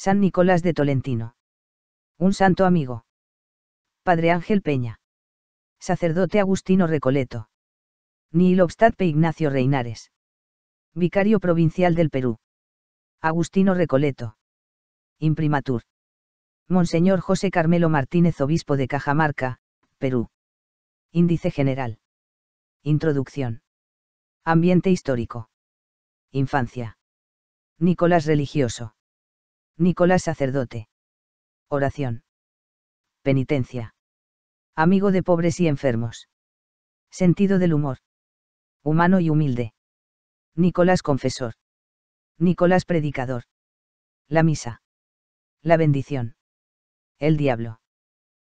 San Nicolás de Tolentino. Un santo amigo. Padre Ángel Peña. Sacerdote Agustino Recoleto. Nihil obstatpe Ignacio Reinares. Vicario Provincial del Perú. Agustino Recoleto. Imprimatur. Monseñor José Carmelo Martínez Obispo de Cajamarca, Perú. Índice General. Introducción. Ambiente histórico. Infancia. Nicolás religioso. Nicolás sacerdote. Oración. Penitencia. Amigo de pobres y enfermos. Sentido del humor. Humano y humilde. Nicolás confesor. Nicolás predicador. La misa. La bendición. El diablo.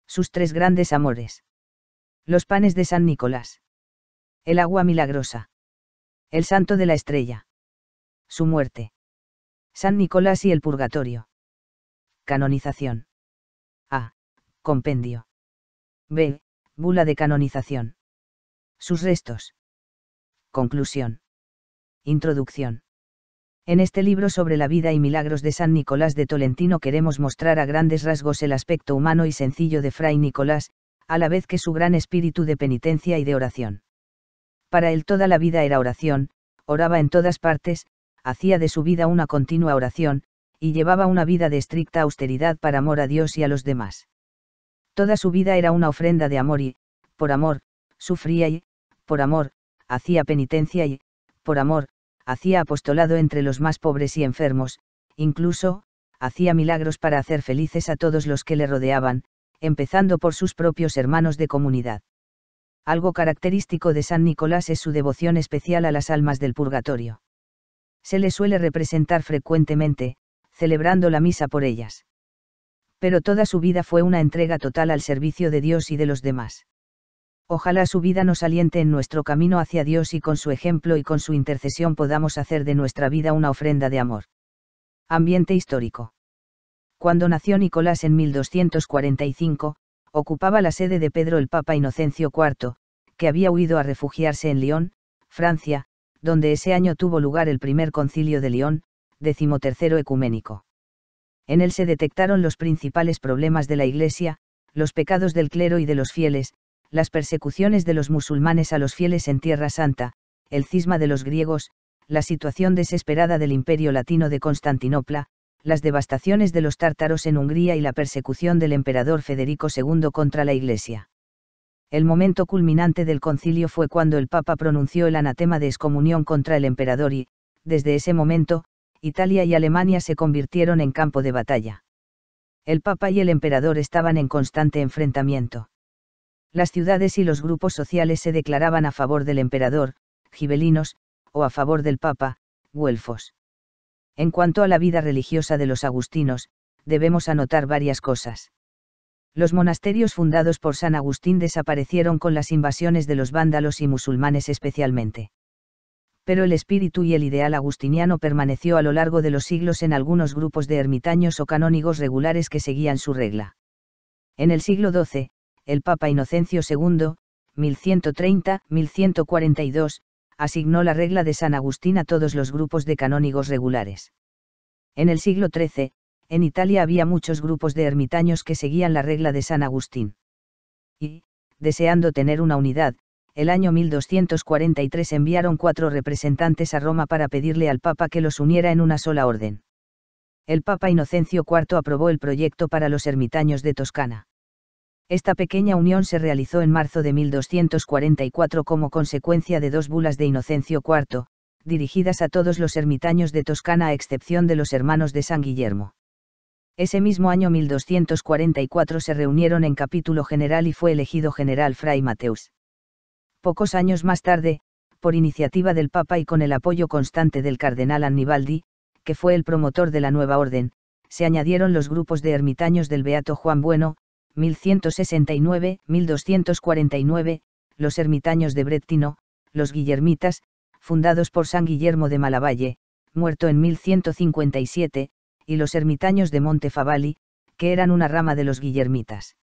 Sus tres grandes amores. Los panes de San Nicolás. El agua milagrosa. El santo de la estrella. Su muerte. San Nicolás y el Purgatorio. Canonización. A. Compendio. B. Bula de canonización. Sus restos. Conclusión. Introducción. En este libro sobre la vida y milagros de San Nicolás de Tolentino queremos mostrar a grandes rasgos el aspecto humano y sencillo de Fray Nicolás, a la vez que su gran espíritu de penitencia y de oración. Para él toda la vida era oración, oraba en todas partes, hacía de su vida una continua oración, y llevaba una vida de estricta austeridad para amor a Dios y a los demás. Toda su vida era una ofrenda de amor y, por amor, sufría y, por amor, hacía penitencia y, por amor, hacía apostolado entre los más pobres y enfermos, incluso, hacía milagros para hacer felices a todos los que le rodeaban, empezando por sus propios hermanos de comunidad. Algo característico de San Nicolás es su devoción especial a las almas del purgatorio se le suele representar frecuentemente, celebrando la misa por ellas. Pero toda su vida fue una entrega total al servicio de Dios y de los demás. Ojalá su vida nos aliente en nuestro camino hacia Dios y con su ejemplo y con su intercesión podamos hacer de nuestra vida una ofrenda de amor. Ambiente histórico. Cuando nació Nicolás en 1245, ocupaba la sede de Pedro el Papa Inocencio IV, que había huido a refugiarse en Lyon, Francia, donde ese año tuvo lugar el primer concilio de León, decimotercero ecuménico. En él se detectaron los principales problemas de la Iglesia, los pecados del clero y de los fieles, las persecuciones de los musulmanes a los fieles en Tierra Santa, el cisma de los griegos, la situación desesperada del Imperio Latino de Constantinopla, las devastaciones de los tártaros en Hungría y la persecución del emperador Federico II contra la Iglesia. El momento culminante del concilio fue cuando el Papa pronunció el anatema de excomunión contra el emperador y, desde ese momento, Italia y Alemania se convirtieron en campo de batalla. El Papa y el emperador estaban en constante enfrentamiento. Las ciudades y los grupos sociales se declaraban a favor del emperador, gibelinos, o a favor del Papa, güelfos. En cuanto a la vida religiosa de los agustinos, debemos anotar varias cosas. Los monasterios fundados por San Agustín desaparecieron con las invasiones de los vándalos y musulmanes especialmente. Pero el espíritu y el ideal agustiniano permaneció a lo largo de los siglos en algunos grupos de ermitaños o canónigos regulares que seguían su regla. En el siglo XII, el Papa Inocencio II, 1130-1142, asignó la regla de San Agustín a todos los grupos de canónigos regulares. En el siglo XIII, en Italia había muchos grupos de ermitaños que seguían la regla de San Agustín. Y, deseando tener una unidad, el año 1243 enviaron cuatro representantes a Roma para pedirle al Papa que los uniera en una sola orden. El Papa Inocencio IV aprobó el proyecto para los ermitaños de Toscana. Esta pequeña unión se realizó en marzo de 1244 como consecuencia de dos bulas de Inocencio IV, dirigidas a todos los ermitaños de Toscana a excepción de los hermanos de San Guillermo. Ese mismo año 1244 se reunieron en capítulo general y fue elegido general Fray Mateus. Pocos años más tarde, por iniciativa del Papa y con el apoyo constante del cardenal Annibaldi, que fue el promotor de la nueva orden, se añadieron los grupos de ermitaños del Beato Juan Bueno, 1169-1249, los ermitaños de Brettino, los guillermitas, fundados por San Guillermo de Malavalle, muerto en 1157, y los ermitaños de Montefavali, que eran una rama de los guillermitas.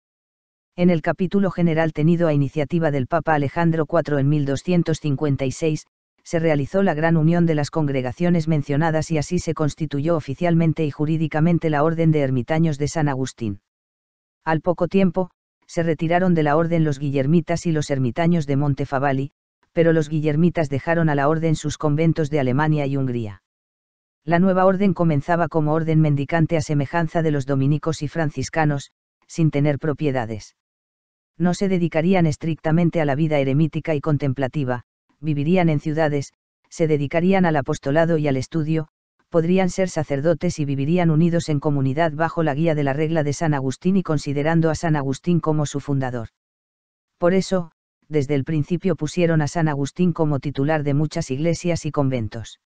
En el capítulo general tenido a iniciativa del Papa Alejandro IV en 1256, se realizó la gran unión de las congregaciones mencionadas y así se constituyó oficialmente y jurídicamente la Orden de Ermitaños de San Agustín. Al poco tiempo, se retiraron de la orden los guillermitas y los ermitaños de Montefavali, pero los guillermitas dejaron a la orden sus conventos de Alemania y Hungría. La nueva orden comenzaba como orden mendicante a semejanza de los dominicos y franciscanos, sin tener propiedades. No se dedicarían estrictamente a la vida eremítica y contemplativa, vivirían en ciudades, se dedicarían al apostolado y al estudio, podrían ser sacerdotes y vivirían unidos en comunidad bajo la guía de la regla de San Agustín y considerando a San Agustín como su fundador. Por eso, desde el principio pusieron a San Agustín como titular de muchas iglesias y conventos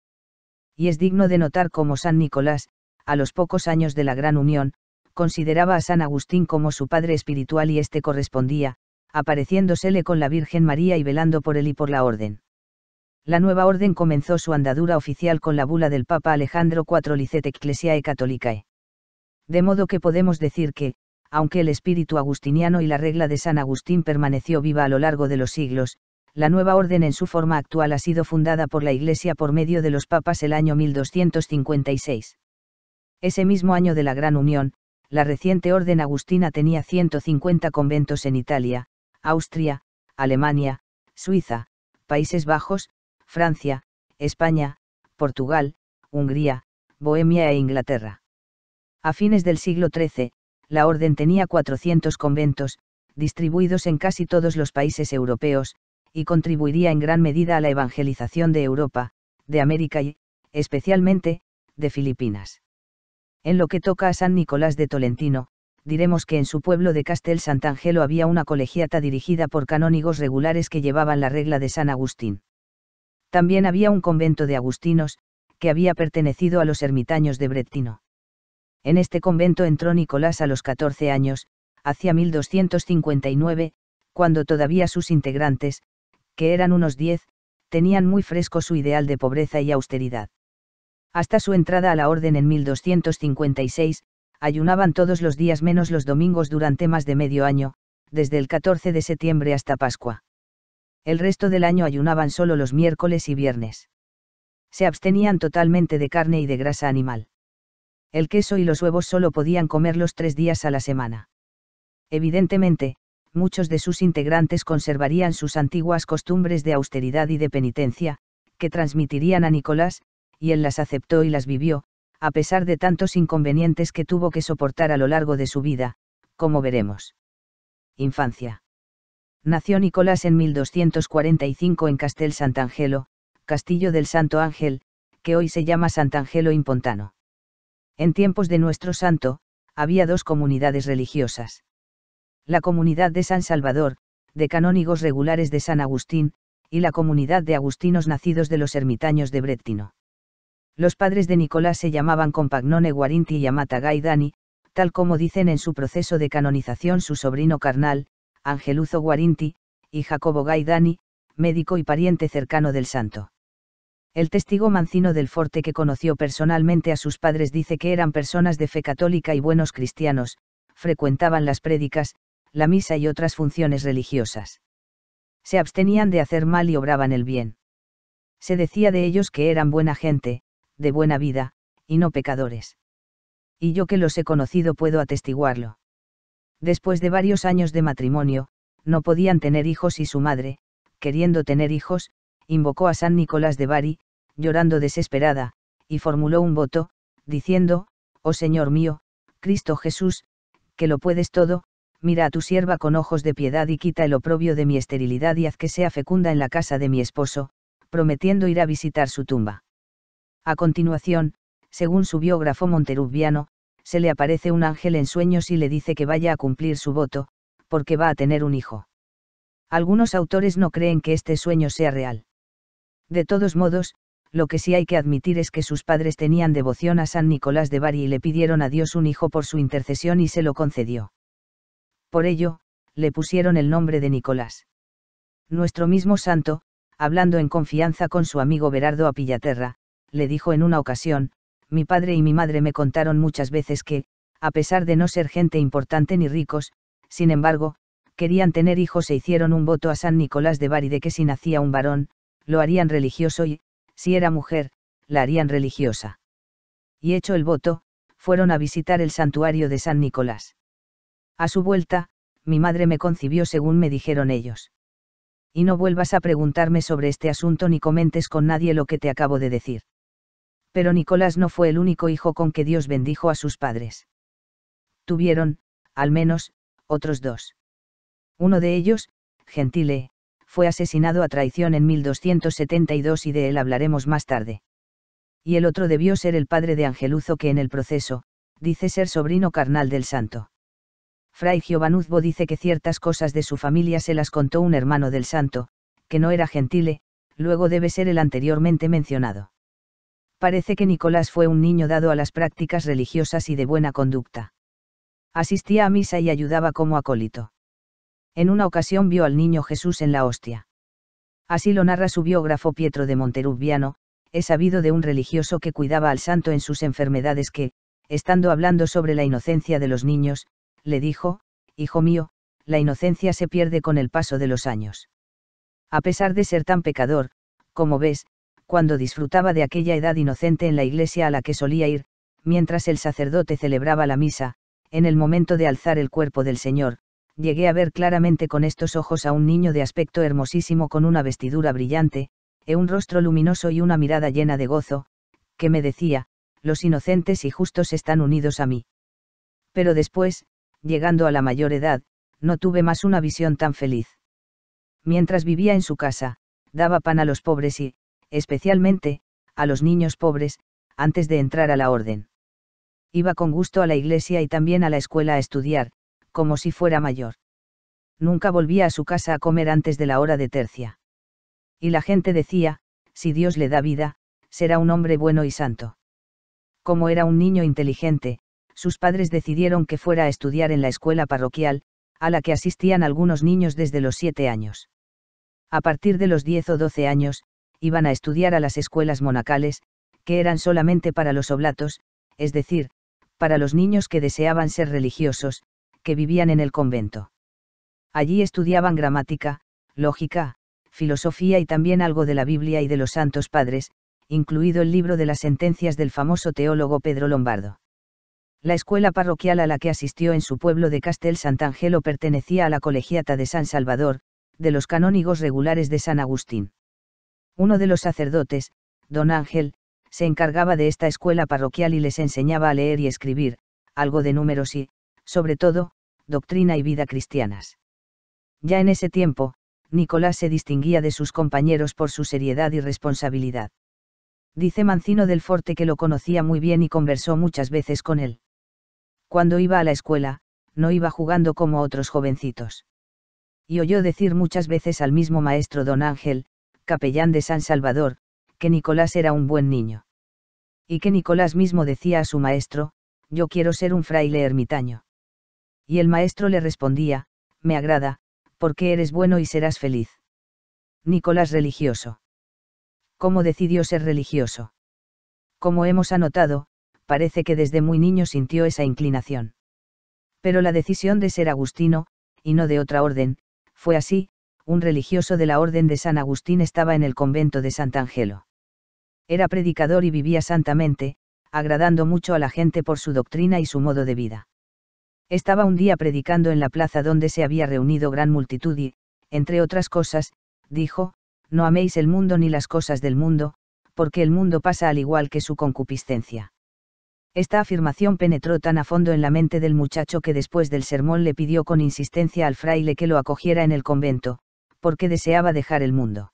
y es digno de notar cómo San Nicolás, a los pocos años de la Gran Unión, consideraba a San Agustín como su padre espiritual y éste correspondía, apareciéndosele con la Virgen María y velando por él y por la orden. La nueva orden comenzó su andadura oficial con la bula del Papa Alejandro IV Licet Ecclesiae Catholicae. De modo que podemos decir que, aunque el espíritu agustiniano y la regla de San Agustín permaneció viva a lo largo de los siglos, la nueva orden en su forma actual ha sido fundada por la Iglesia por medio de los papas el año 1256. Ese mismo año de la Gran Unión, la reciente orden agustina tenía 150 conventos en Italia, Austria, Alemania, Suiza, Países Bajos, Francia, España, Portugal, Hungría, Bohemia e Inglaterra. A fines del siglo XIII, la orden tenía 400 conventos, distribuidos en casi todos los países europeos, y contribuiría en gran medida a la evangelización de Europa, de América y, especialmente, de Filipinas. En lo que toca a San Nicolás de Tolentino, diremos que en su pueblo de Castel Sant'Angelo había una colegiata dirigida por canónigos regulares que llevaban la regla de San Agustín. También había un convento de agustinos, que había pertenecido a los ermitaños de Brettino. En este convento entró Nicolás a los 14 años, hacia 1259, cuando todavía sus integrantes, que eran unos diez, tenían muy fresco su ideal de pobreza y austeridad. Hasta su entrada a la orden en 1256, ayunaban todos los días menos los domingos durante más de medio año, desde el 14 de septiembre hasta Pascua. El resto del año ayunaban solo los miércoles y viernes. Se abstenían totalmente de carne y de grasa animal. El queso y los huevos solo podían comerlos tres días a la semana. Evidentemente, muchos de sus integrantes conservarían sus antiguas costumbres de austeridad y de penitencia, que transmitirían a Nicolás, y él las aceptó y las vivió, a pesar de tantos inconvenientes que tuvo que soportar a lo largo de su vida, como veremos. Infancia. Nació Nicolás en 1245 en Castel Sant'Angelo, Castillo del Santo Ángel, que hoy se llama Sant'Angelo Impontano. En tiempos de nuestro santo, había dos comunidades religiosas la comunidad de San Salvador, de canónigos regulares de San Agustín, y la comunidad de agustinos nacidos de los ermitaños de Brettino. Los padres de Nicolás se llamaban Compagnone Guarinti y Amata Gaidani, tal como dicen en su proceso de canonización su sobrino carnal, Angeluzo Guarinti, y Jacobo Gaidani, médico y pariente cercano del santo. El testigo mancino del forte que conoció personalmente a sus padres dice que eran personas de fe católica y buenos cristianos, frecuentaban las prédicas, la misa y otras funciones religiosas. Se abstenían de hacer mal y obraban el bien. Se decía de ellos que eran buena gente, de buena vida, y no pecadores. Y yo que los he conocido puedo atestiguarlo. Después de varios años de matrimonio, no podían tener hijos y su madre, queriendo tener hijos, invocó a San Nicolás de Bari, llorando desesperada, y formuló un voto, diciendo, Oh Señor mío, Cristo Jesús, que lo puedes todo, mira a tu sierva con ojos de piedad y quita el oprobio de mi esterilidad y haz que sea fecunda en la casa de mi esposo, prometiendo ir a visitar su tumba. A continuación, según su biógrafo monterubiano, se le aparece un ángel en sueños y le dice que vaya a cumplir su voto, porque va a tener un hijo. Algunos autores no creen que este sueño sea real. De todos modos, lo que sí hay que admitir es que sus padres tenían devoción a San Nicolás de Bari y le pidieron a Dios un hijo por su intercesión y se lo concedió. Por ello, le pusieron el nombre de Nicolás. Nuestro mismo santo, hablando en confianza con su amigo Berardo Pillaterra, le dijo en una ocasión, mi padre y mi madre me contaron muchas veces que, a pesar de no ser gente importante ni ricos, sin embargo, querían tener hijos e hicieron un voto a San Nicolás de Bari de que si nacía un varón, lo harían religioso y, si era mujer, la harían religiosa. Y hecho el voto, fueron a visitar el santuario de San Nicolás. A su vuelta, mi madre me concibió según me dijeron ellos. Y no vuelvas a preguntarme sobre este asunto ni comentes con nadie lo que te acabo de decir. Pero Nicolás no fue el único hijo con que Dios bendijo a sus padres. Tuvieron, al menos, otros dos. Uno de ellos, Gentile, fue asesinado a traición en 1272 y de él hablaremos más tarde. Y el otro debió ser el padre de Angeluzo que en el proceso, dice ser sobrino carnal del santo. Fray Giovanuzbo dice que ciertas cosas de su familia se las contó un hermano del santo, que no era gentile, luego debe ser el anteriormente mencionado. Parece que Nicolás fue un niño dado a las prácticas religiosas y de buena conducta. Asistía a misa y ayudaba como acólito. En una ocasión vio al niño Jesús en la hostia. Así lo narra su biógrafo Pietro de Monterubiano, es sabido de un religioso que cuidaba al santo en sus enfermedades que, estando hablando sobre la inocencia de los niños, le dijo, Hijo mío, la inocencia se pierde con el paso de los años. A pesar de ser tan pecador, como ves, cuando disfrutaba de aquella edad inocente en la iglesia a la que solía ir, mientras el sacerdote celebraba la misa, en el momento de alzar el cuerpo del Señor, llegué a ver claramente con estos ojos a un niño de aspecto hermosísimo con una vestidura brillante, e un rostro luminoso y una mirada llena de gozo, que me decía, los inocentes y justos están unidos a mí. Pero después, llegando a la mayor edad, no tuve más una visión tan feliz. Mientras vivía en su casa, daba pan a los pobres y, especialmente, a los niños pobres, antes de entrar a la orden. Iba con gusto a la iglesia y también a la escuela a estudiar, como si fuera mayor. Nunca volvía a su casa a comer antes de la hora de tercia. Y la gente decía, si Dios le da vida, será un hombre bueno y santo. Como era un niño inteligente, sus padres decidieron que fuera a estudiar en la escuela parroquial, a la que asistían algunos niños desde los siete años. A partir de los 10 o 12 años, iban a estudiar a las escuelas monacales, que eran solamente para los oblatos, es decir, para los niños que deseaban ser religiosos, que vivían en el convento. Allí estudiaban gramática, lógica, filosofía y también algo de la Biblia y de los santos padres, incluido el libro de las sentencias del famoso teólogo Pedro Lombardo. La escuela parroquial a la que asistió en su pueblo de Castel Sant'Angelo pertenecía a la colegiata de San Salvador, de los canónigos regulares de San Agustín. Uno de los sacerdotes, don Ángel, se encargaba de esta escuela parroquial y les enseñaba a leer y escribir, algo de números y, sobre todo, doctrina y vida cristianas. Ya en ese tiempo, Nicolás se distinguía de sus compañeros por su seriedad y responsabilidad. Dice Mancino del Forte que lo conocía muy bien y conversó muchas veces con él cuando iba a la escuela, no iba jugando como otros jovencitos. Y oyó decir muchas veces al mismo maestro don Ángel, capellán de San Salvador, que Nicolás era un buen niño. Y que Nicolás mismo decía a su maestro, yo quiero ser un fraile ermitaño. Y el maestro le respondía, me agrada, porque eres bueno y serás feliz. Nicolás religioso. ¿Cómo decidió ser religioso? Como hemos anotado, parece que desde muy niño sintió esa inclinación. Pero la decisión de ser agustino, y no de otra orden, fue así, un religioso de la Orden de San Agustín estaba en el convento de Sant'Angelo. Era predicador y vivía santamente, agradando mucho a la gente por su doctrina y su modo de vida. Estaba un día predicando en la plaza donde se había reunido gran multitud y, entre otras cosas, dijo, No améis el mundo ni las cosas del mundo, porque el mundo pasa al igual que su concupiscencia. Esta afirmación penetró tan a fondo en la mente del muchacho que después del sermón le pidió con insistencia al fraile que lo acogiera en el convento, porque deseaba dejar el mundo.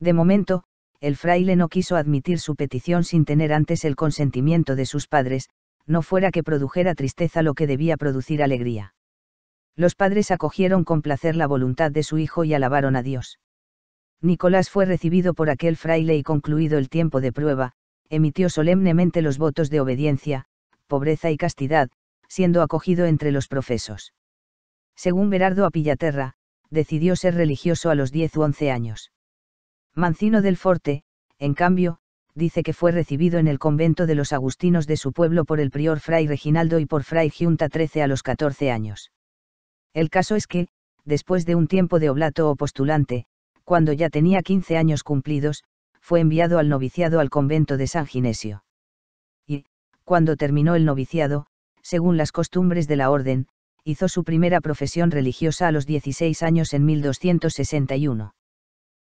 De momento, el fraile no quiso admitir su petición sin tener antes el consentimiento de sus padres, no fuera que produjera tristeza lo que debía producir alegría. Los padres acogieron con placer la voluntad de su hijo y alabaron a Dios. Nicolás fue recibido por aquel fraile y concluido el tiempo de prueba, emitió solemnemente los votos de obediencia, pobreza y castidad, siendo acogido entre los profesos. Según Berardo Apillaterra, decidió ser religioso a los 10 u 11 años. Mancino del Forte, en cambio, dice que fue recibido en el convento de los agustinos de su pueblo por el prior fray Reginaldo y por fray Giunta XIII a los 14 años. El caso es que, después de un tiempo de oblato o postulante, cuando ya tenía 15 años cumplidos, fue enviado al noviciado al convento de San Ginesio. Y, cuando terminó el noviciado, según las costumbres de la orden, hizo su primera profesión religiosa a los 16 años en 1261.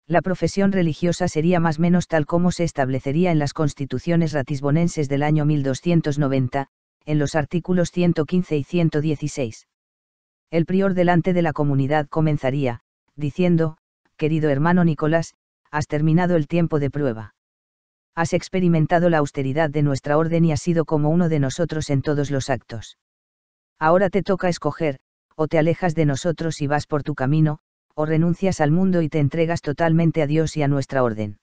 La profesión religiosa sería más menos tal como se establecería en las constituciones ratisbonenses del año 1290, en los artículos 115 y 116. El prior delante de la comunidad comenzaría, diciendo, querido hermano Nicolás, has terminado el tiempo de prueba. Has experimentado la austeridad de nuestra orden y has sido como uno de nosotros en todos los actos. Ahora te toca escoger, o te alejas de nosotros y vas por tu camino, o renuncias al mundo y te entregas totalmente a Dios y a nuestra orden.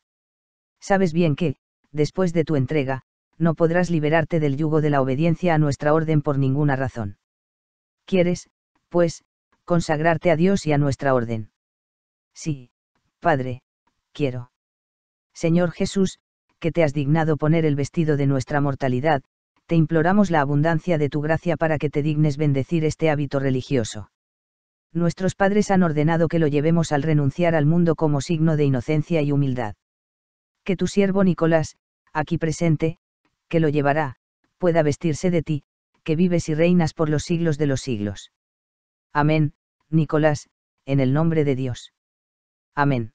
Sabes bien que, después de tu entrega, no podrás liberarte del yugo de la obediencia a nuestra orden por ninguna razón. ¿Quieres, pues, consagrarte a Dios y a nuestra orden? Sí, Padre, quiero. Señor Jesús, que te has dignado poner el vestido de nuestra mortalidad, te imploramos la abundancia de tu gracia para que te dignes bendecir este hábito religioso. Nuestros padres han ordenado que lo llevemos al renunciar al mundo como signo de inocencia y humildad. Que tu siervo Nicolás, aquí presente, que lo llevará, pueda vestirse de ti, que vives y reinas por los siglos de los siglos. Amén, Nicolás, en el nombre de Dios. Amén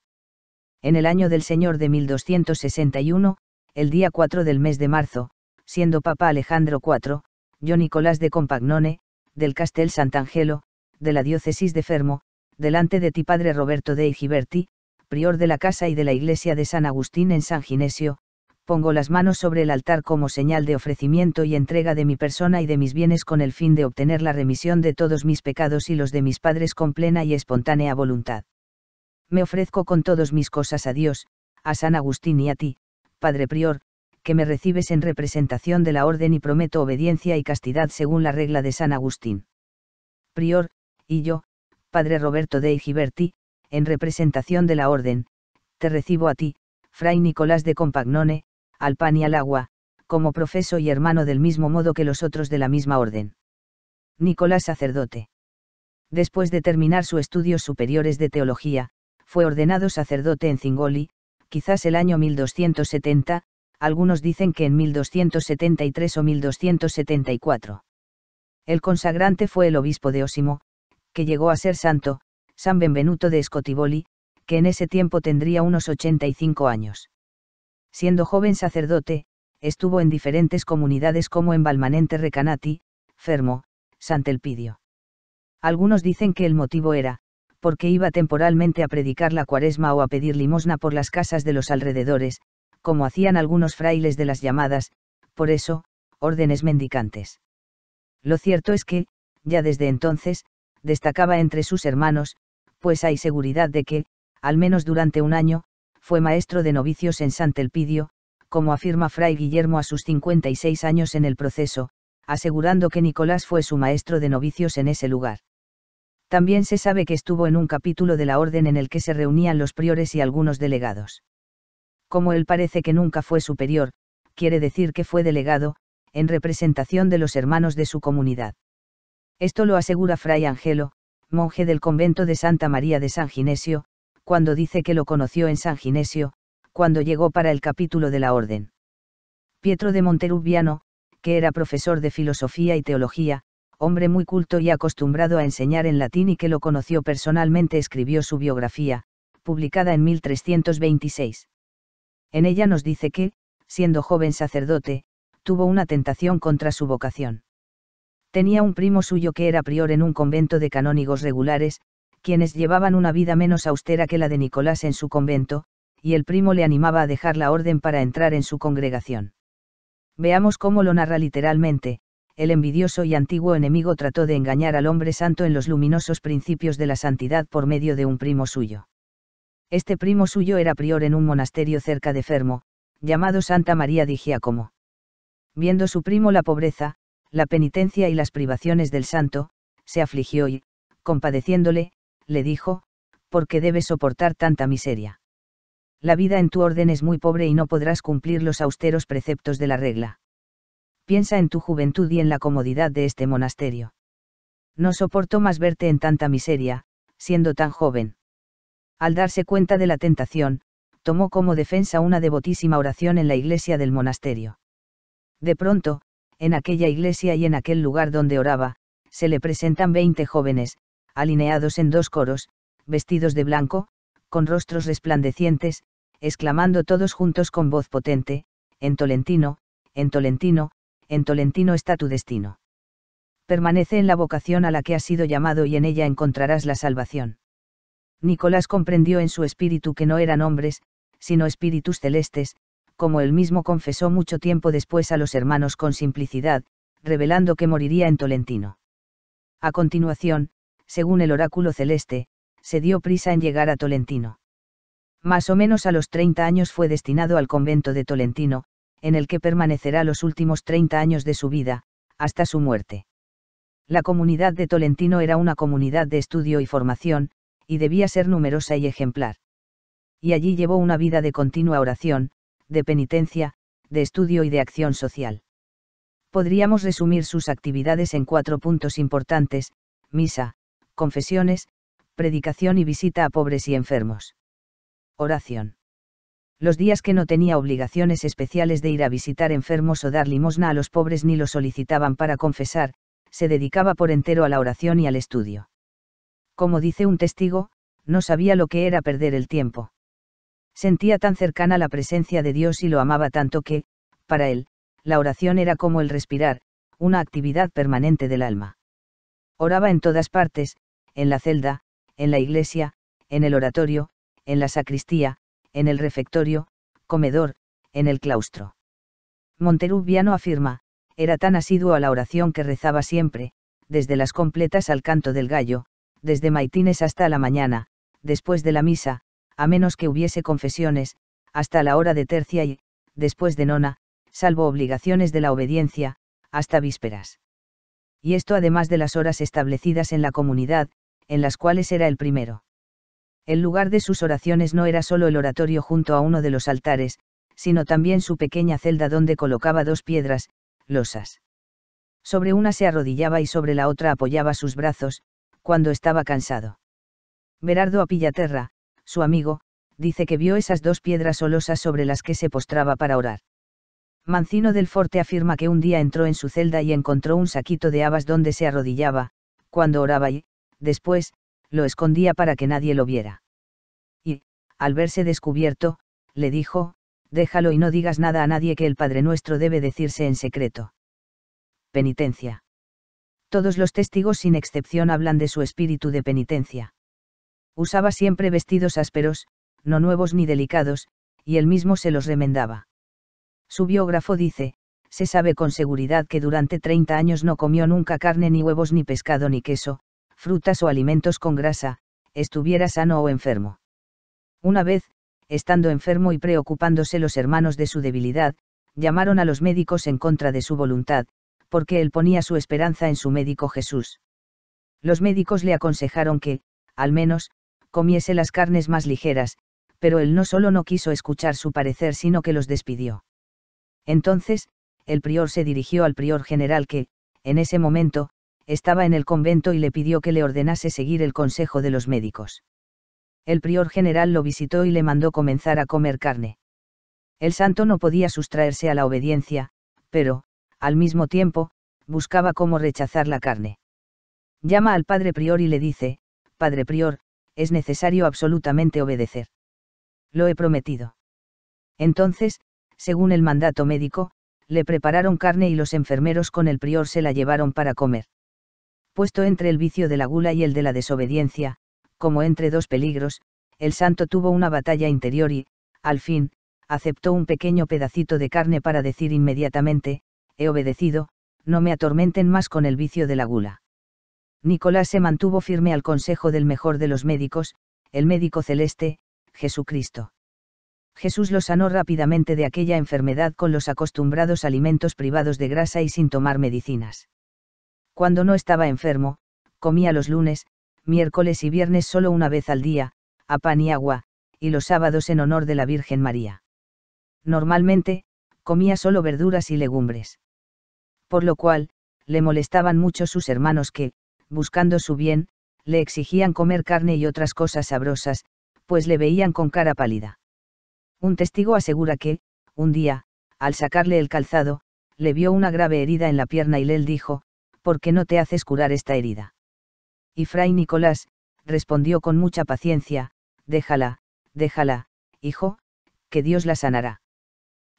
en el año del Señor de 1261, el día 4 del mes de marzo, siendo Papa Alejandro IV, yo Nicolás de Compagnone, del Castel Sant'Angelo, de la diócesis de Fermo, delante de ti Padre Roberto de Igiberti, prior de la casa y de la iglesia de San Agustín en San Ginesio, pongo las manos sobre el altar como señal de ofrecimiento y entrega de mi persona y de mis bienes con el fin de obtener la remisión de todos mis pecados y los de mis padres con plena y espontánea voluntad me ofrezco con todos mis cosas a Dios, a San Agustín y a ti, Padre Prior, que me recibes en representación de la orden y prometo obediencia y castidad según la regla de San Agustín. Prior, y yo, Padre Roberto de Igiberti, en representación de la orden, te recibo a ti, Fray Nicolás de Compagnone, al pan y al agua, como profeso y hermano del mismo modo que los otros de la misma orden. Nicolás sacerdote. Después de terminar sus estudios superiores de teología, fue ordenado sacerdote en Zingoli, quizás el año 1270, algunos dicen que en 1273 o 1274. El consagrante fue el obispo de Ósimo, que llegó a ser santo, San Benvenuto de Scotivoli, que en ese tiempo tendría unos 85 años. Siendo joven sacerdote, estuvo en diferentes comunidades como en Valmanente Recanati, Fermo, Santelpidio. Algunos dicen que el motivo era, porque iba temporalmente a predicar la cuaresma o a pedir limosna por las casas de los alrededores, como hacían algunos frailes de las llamadas, por eso, órdenes mendicantes. Lo cierto es que, ya desde entonces, destacaba entre sus hermanos, pues hay seguridad de que, al menos durante un año, fue maestro de novicios en Santelpidio, como afirma Fray Guillermo a sus 56 años en el proceso, asegurando que Nicolás fue su maestro de novicios en ese lugar. También se sabe que estuvo en un capítulo de la orden en el que se reunían los priores y algunos delegados. Como él parece que nunca fue superior, quiere decir que fue delegado, en representación de los hermanos de su comunidad. Esto lo asegura Fray Angelo, monje del convento de Santa María de San Ginesio, cuando dice que lo conoció en San Ginesio, cuando llegó para el capítulo de la orden. Pietro de Monterubiano, que era profesor de filosofía y teología, hombre muy culto y acostumbrado a enseñar en latín y que lo conoció personalmente, escribió su biografía, publicada en 1326. En ella nos dice que, siendo joven sacerdote, tuvo una tentación contra su vocación. Tenía un primo suyo que era prior en un convento de canónigos regulares, quienes llevaban una vida menos austera que la de Nicolás en su convento, y el primo le animaba a dejar la orden para entrar en su congregación. Veamos cómo lo narra literalmente, el envidioso y antiguo enemigo trató de engañar al hombre santo en los luminosos principios de la santidad por medio de un primo suyo. Este primo suyo era prior en un monasterio cerca de Fermo, llamado Santa María de Giacomo. Viendo su primo la pobreza, la penitencia y las privaciones del santo, se afligió y, compadeciéndole, le dijo, ¿por qué debes soportar tanta miseria? La vida en tu orden es muy pobre y no podrás cumplir los austeros preceptos de la regla piensa en tu juventud y en la comodidad de este monasterio. No soportó más verte en tanta miseria, siendo tan joven. Al darse cuenta de la tentación, tomó como defensa una devotísima oración en la iglesia del monasterio. De pronto, en aquella iglesia y en aquel lugar donde oraba, se le presentan veinte jóvenes, alineados en dos coros, vestidos de blanco, con rostros resplandecientes, exclamando todos juntos con voz potente, en tolentino, en tolentino, en Tolentino está tu destino. Permanece en la vocación a la que has sido llamado y en ella encontrarás la salvación. Nicolás comprendió en su espíritu que no eran hombres, sino espíritus celestes, como él mismo confesó mucho tiempo después a los hermanos con simplicidad, revelando que moriría en Tolentino. A continuación, según el oráculo celeste, se dio prisa en llegar a Tolentino. Más o menos a los 30 años fue destinado al convento de Tolentino, en el que permanecerá los últimos 30 años de su vida, hasta su muerte. La comunidad de Tolentino era una comunidad de estudio y formación, y debía ser numerosa y ejemplar. Y allí llevó una vida de continua oración, de penitencia, de estudio y de acción social. Podríamos resumir sus actividades en cuatro puntos importantes, misa, confesiones, predicación y visita a pobres y enfermos. Oración los días que no tenía obligaciones especiales de ir a visitar enfermos o dar limosna a los pobres ni lo solicitaban para confesar, se dedicaba por entero a la oración y al estudio. Como dice un testigo, no sabía lo que era perder el tiempo. Sentía tan cercana la presencia de Dios y lo amaba tanto que, para él, la oración era como el respirar, una actividad permanente del alma. Oraba en todas partes, en la celda, en la iglesia, en el oratorio, en la sacristía, en el refectorio, comedor, en el claustro. Monterubiano afirma, era tan asiduo a la oración que rezaba siempre, desde las completas al canto del gallo, desde maitines hasta la mañana, después de la misa, a menos que hubiese confesiones, hasta la hora de tercia y, después de nona, salvo obligaciones de la obediencia, hasta vísperas. Y esto además de las horas establecidas en la comunidad, en las cuales era el primero el lugar de sus oraciones no era solo el oratorio junto a uno de los altares, sino también su pequeña celda donde colocaba dos piedras, losas. Sobre una se arrodillaba y sobre la otra apoyaba sus brazos, cuando estaba cansado. Berardo Apillaterra, su amigo, dice que vio esas dos piedras losas sobre las que se postraba para orar. Mancino del Forte afirma que un día entró en su celda y encontró un saquito de habas donde se arrodillaba, cuando oraba y, después, lo escondía para que nadie lo viera. Y, al verse descubierto, le dijo, déjalo y no digas nada a nadie que el Padre Nuestro debe decirse en secreto. Penitencia. Todos los testigos sin excepción hablan de su espíritu de penitencia. Usaba siempre vestidos ásperos, no nuevos ni delicados, y él mismo se los remendaba. Su biógrafo dice, se sabe con seguridad que durante 30 años no comió nunca carne ni huevos ni pescado ni queso, frutas o alimentos con grasa, estuviera sano o enfermo. Una vez, estando enfermo y preocupándose los hermanos de su debilidad, llamaron a los médicos en contra de su voluntad, porque él ponía su esperanza en su médico Jesús. Los médicos le aconsejaron que, al menos, comiese las carnes más ligeras, pero él no solo no quiso escuchar su parecer, sino que los despidió. Entonces, el prior se dirigió al prior general que, en ese momento, estaba en el convento y le pidió que le ordenase seguir el consejo de los médicos. El prior general lo visitó y le mandó comenzar a comer carne. El santo no podía sustraerse a la obediencia, pero, al mismo tiempo, buscaba cómo rechazar la carne. Llama al padre prior y le dice, Padre prior, es necesario absolutamente obedecer. Lo he prometido. Entonces, según el mandato médico, le prepararon carne y los enfermeros con el prior se la llevaron para comer puesto entre el vicio de la gula y el de la desobediencia, como entre dos peligros, el santo tuvo una batalla interior y, al fin, aceptó un pequeño pedacito de carne para decir inmediatamente, he obedecido, no me atormenten más con el vicio de la gula. Nicolás se mantuvo firme al consejo del mejor de los médicos, el médico celeste, Jesucristo. Jesús lo sanó rápidamente de aquella enfermedad con los acostumbrados alimentos privados de grasa y sin tomar medicinas. Cuando no estaba enfermo, comía los lunes, miércoles y viernes solo una vez al día, a pan y agua, y los sábados en honor de la Virgen María. Normalmente, comía solo verduras y legumbres. Por lo cual, le molestaban mucho sus hermanos que, buscando su bien, le exigían comer carne y otras cosas sabrosas, pues le veían con cara pálida. Un testigo asegura que, un día, al sacarle el calzado, le vio una grave herida en la pierna y le dijo, ¿por qué no te haces curar esta herida? Y fray Nicolás, respondió con mucha paciencia, déjala, déjala, hijo, que Dios la sanará.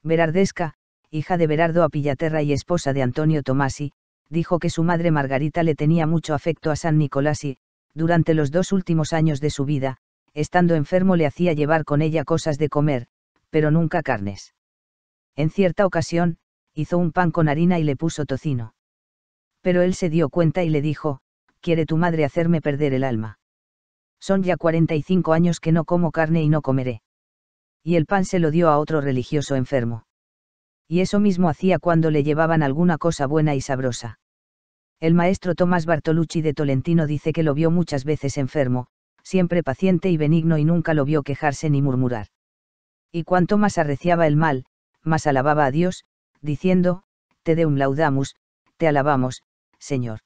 Berardesca, hija de Berardo Apillaterra y esposa de Antonio Tomasi, dijo que su madre Margarita le tenía mucho afecto a San Nicolás y, durante los dos últimos años de su vida, estando enfermo le hacía llevar con ella cosas de comer, pero nunca carnes. En cierta ocasión, hizo un pan con harina y le puso tocino pero él se dio cuenta y le dijo, quiere tu madre hacerme perder el alma. Son ya 45 años que no como carne y no comeré. Y el pan se lo dio a otro religioso enfermo. Y eso mismo hacía cuando le llevaban alguna cosa buena y sabrosa. El maestro Tomás Bartolucci de Tolentino dice que lo vio muchas veces enfermo, siempre paciente y benigno y nunca lo vio quejarse ni murmurar. Y cuanto más arreciaba el mal, más alababa a Dios, diciendo, Te deum laudamus, te alabamos, señor.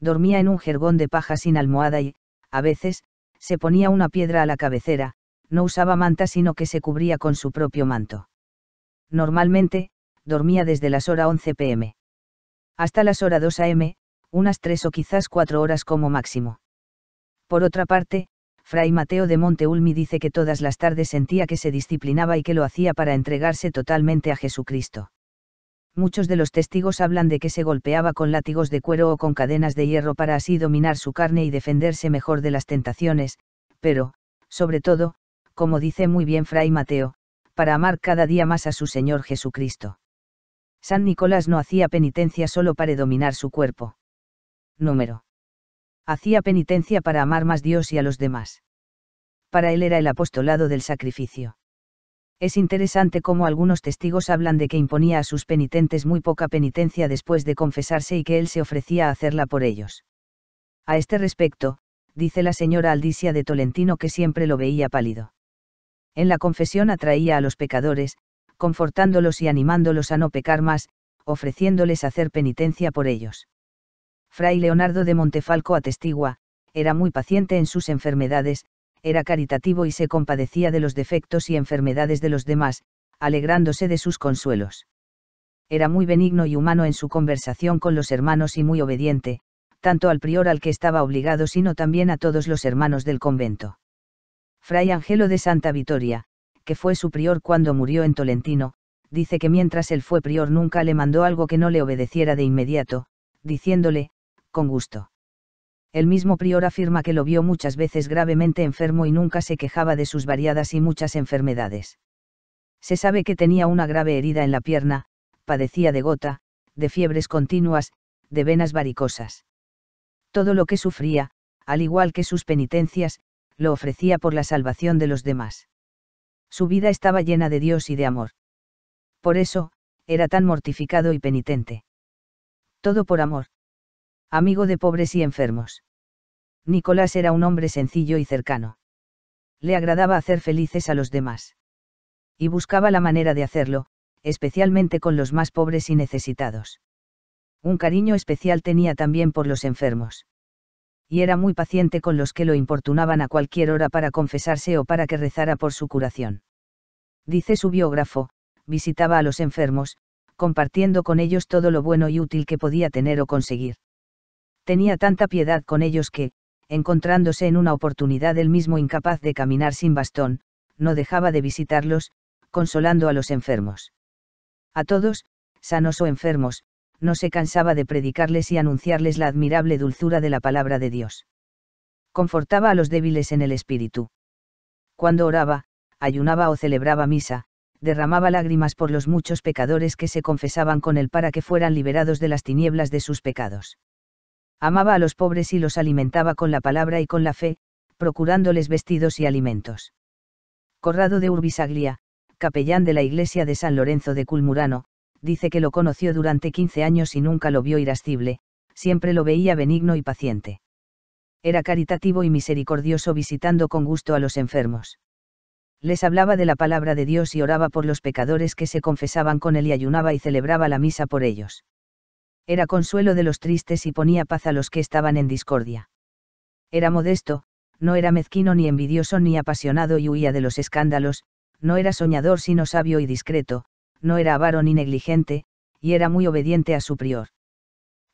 Dormía en un jergón de paja sin almohada y, a veces, se ponía una piedra a la cabecera, no usaba manta sino que se cubría con su propio manto. Normalmente, dormía desde las horas 11 pm. Hasta las horas 2 am, unas tres o quizás cuatro horas como máximo. Por otra parte, Fray Mateo de Monteulmi dice que todas las tardes sentía que se disciplinaba y que lo hacía para entregarse totalmente a Jesucristo muchos de los testigos hablan de que se golpeaba con látigos de cuero o con cadenas de hierro para así dominar su carne y defenderse mejor de las tentaciones, pero, sobre todo, como dice muy bien Fray Mateo, para amar cada día más a su Señor Jesucristo. San Nicolás no hacía penitencia solo para dominar su cuerpo. Número. Hacía penitencia para amar más Dios y a los demás. Para él era el apostolado del sacrificio. Es interesante cómo algunos testigos hablan de que imponía a sus penitentes muy poca penitencia después de confesarse y que él se ofrecía a hacerla por ellos. A este respecto, dice la señora Aldicia de Tolentino que siempre lo veía pálido. En la confesión atraía a los pecadores, confortándolos y animándolos a no pecar más, ofreciéndoles hacer penitencia por ellos. Fray Leonardo de Montefalco atestigua, era muy paciente en sus enfermedades, era caritativo y se compadecía de los defectos y enfermedades de los demás, alegrándose de sus consuelos. Era muy benigno y humano en su conversación con los hermanos y muy obediente, tanto al prior al que estaba obligado sino también a todos los hermanos del convento. Fray Angelo de Santa Vitoria, que fue su prior cuando murió en Tolentino, dice que mientras él fue prior nunca le mandó algo que no le obedeciera de inmediato, diciéndole, con gusto. El mismo prior afirma que lo vio muchas veces gravemente enfermo y nunca se quejaba de sus variadas y muchas enfermedades. Se sabe que tenía una grave herida en la pierna, padecía de gota, de fiebres continuas, de venas varicosas. Todo lo que sufría, al igual que sus penitencias, lo ofrecía por la salvación de los demás. Su vida estaba llena de Dios y de amor. Por eso, era tan mortificado y penitente. Todo por amor. Amigo de pobres y enfermos. Nicolás era un hombre sencillo y cercano. Le agradaba hacer felices a los demás. Y buscaba la manera de hacerlo, especialmente con los más pobres y necesitados. Un cariño especial tenía también por los enfermos. Y era muy paciente con los que lo importunaban a cualquier hora para confesarse o para que rezara por su curación. Dice su biógrafo, visitaba a los enfermos, compartiendo con ellos todo lo bueno y útil que podía tener o conseguir. Tenía tanta piedad con ellos que, encontrándose en una oportunidad él mismo incapaz de caminar sin bastón, no dejaba de visitarlos, consolando a los enfermos. A todos, sanos o enfermos, no se cansaba de predicarles y anunciarles la admirable dulzura de la palabra de Dios. Confortaba a los débiles en el espíritu. Cuando oraba, ayunaba o celebraba misa, derramaba lágrimas por los muchos pecadores que se confesaban con él para que fueran liberados de las tinieblas de sus pecados. Amaba a los pobres y los alimentaba con la palabra y con la fe, procurándoles vestidos y alimentos. Corrado de Urbisaglia, capellán de la iglesia de San Lorenzo de Culmurano, dice que lo conoció durante 15 años y nunca lo vio irascible, siempre lo veía benigno y paciente. Era caritativo y misericordioso visitando con gusto a los enfermos. Les hablaba de la palabra de Dios y oraba por los pecadores que se confesaban con él y ayunaba y celebraba la misa por ellos. Era consuelo de los tristes y ponía paz a los que estaban en discordia. Era modesto, no era mezquino ni envidioso ni apasionado y huía de los escándalos, no era soñador sino sabio y discreto, no era avaro ni negligente, y era muy obediente a su prior.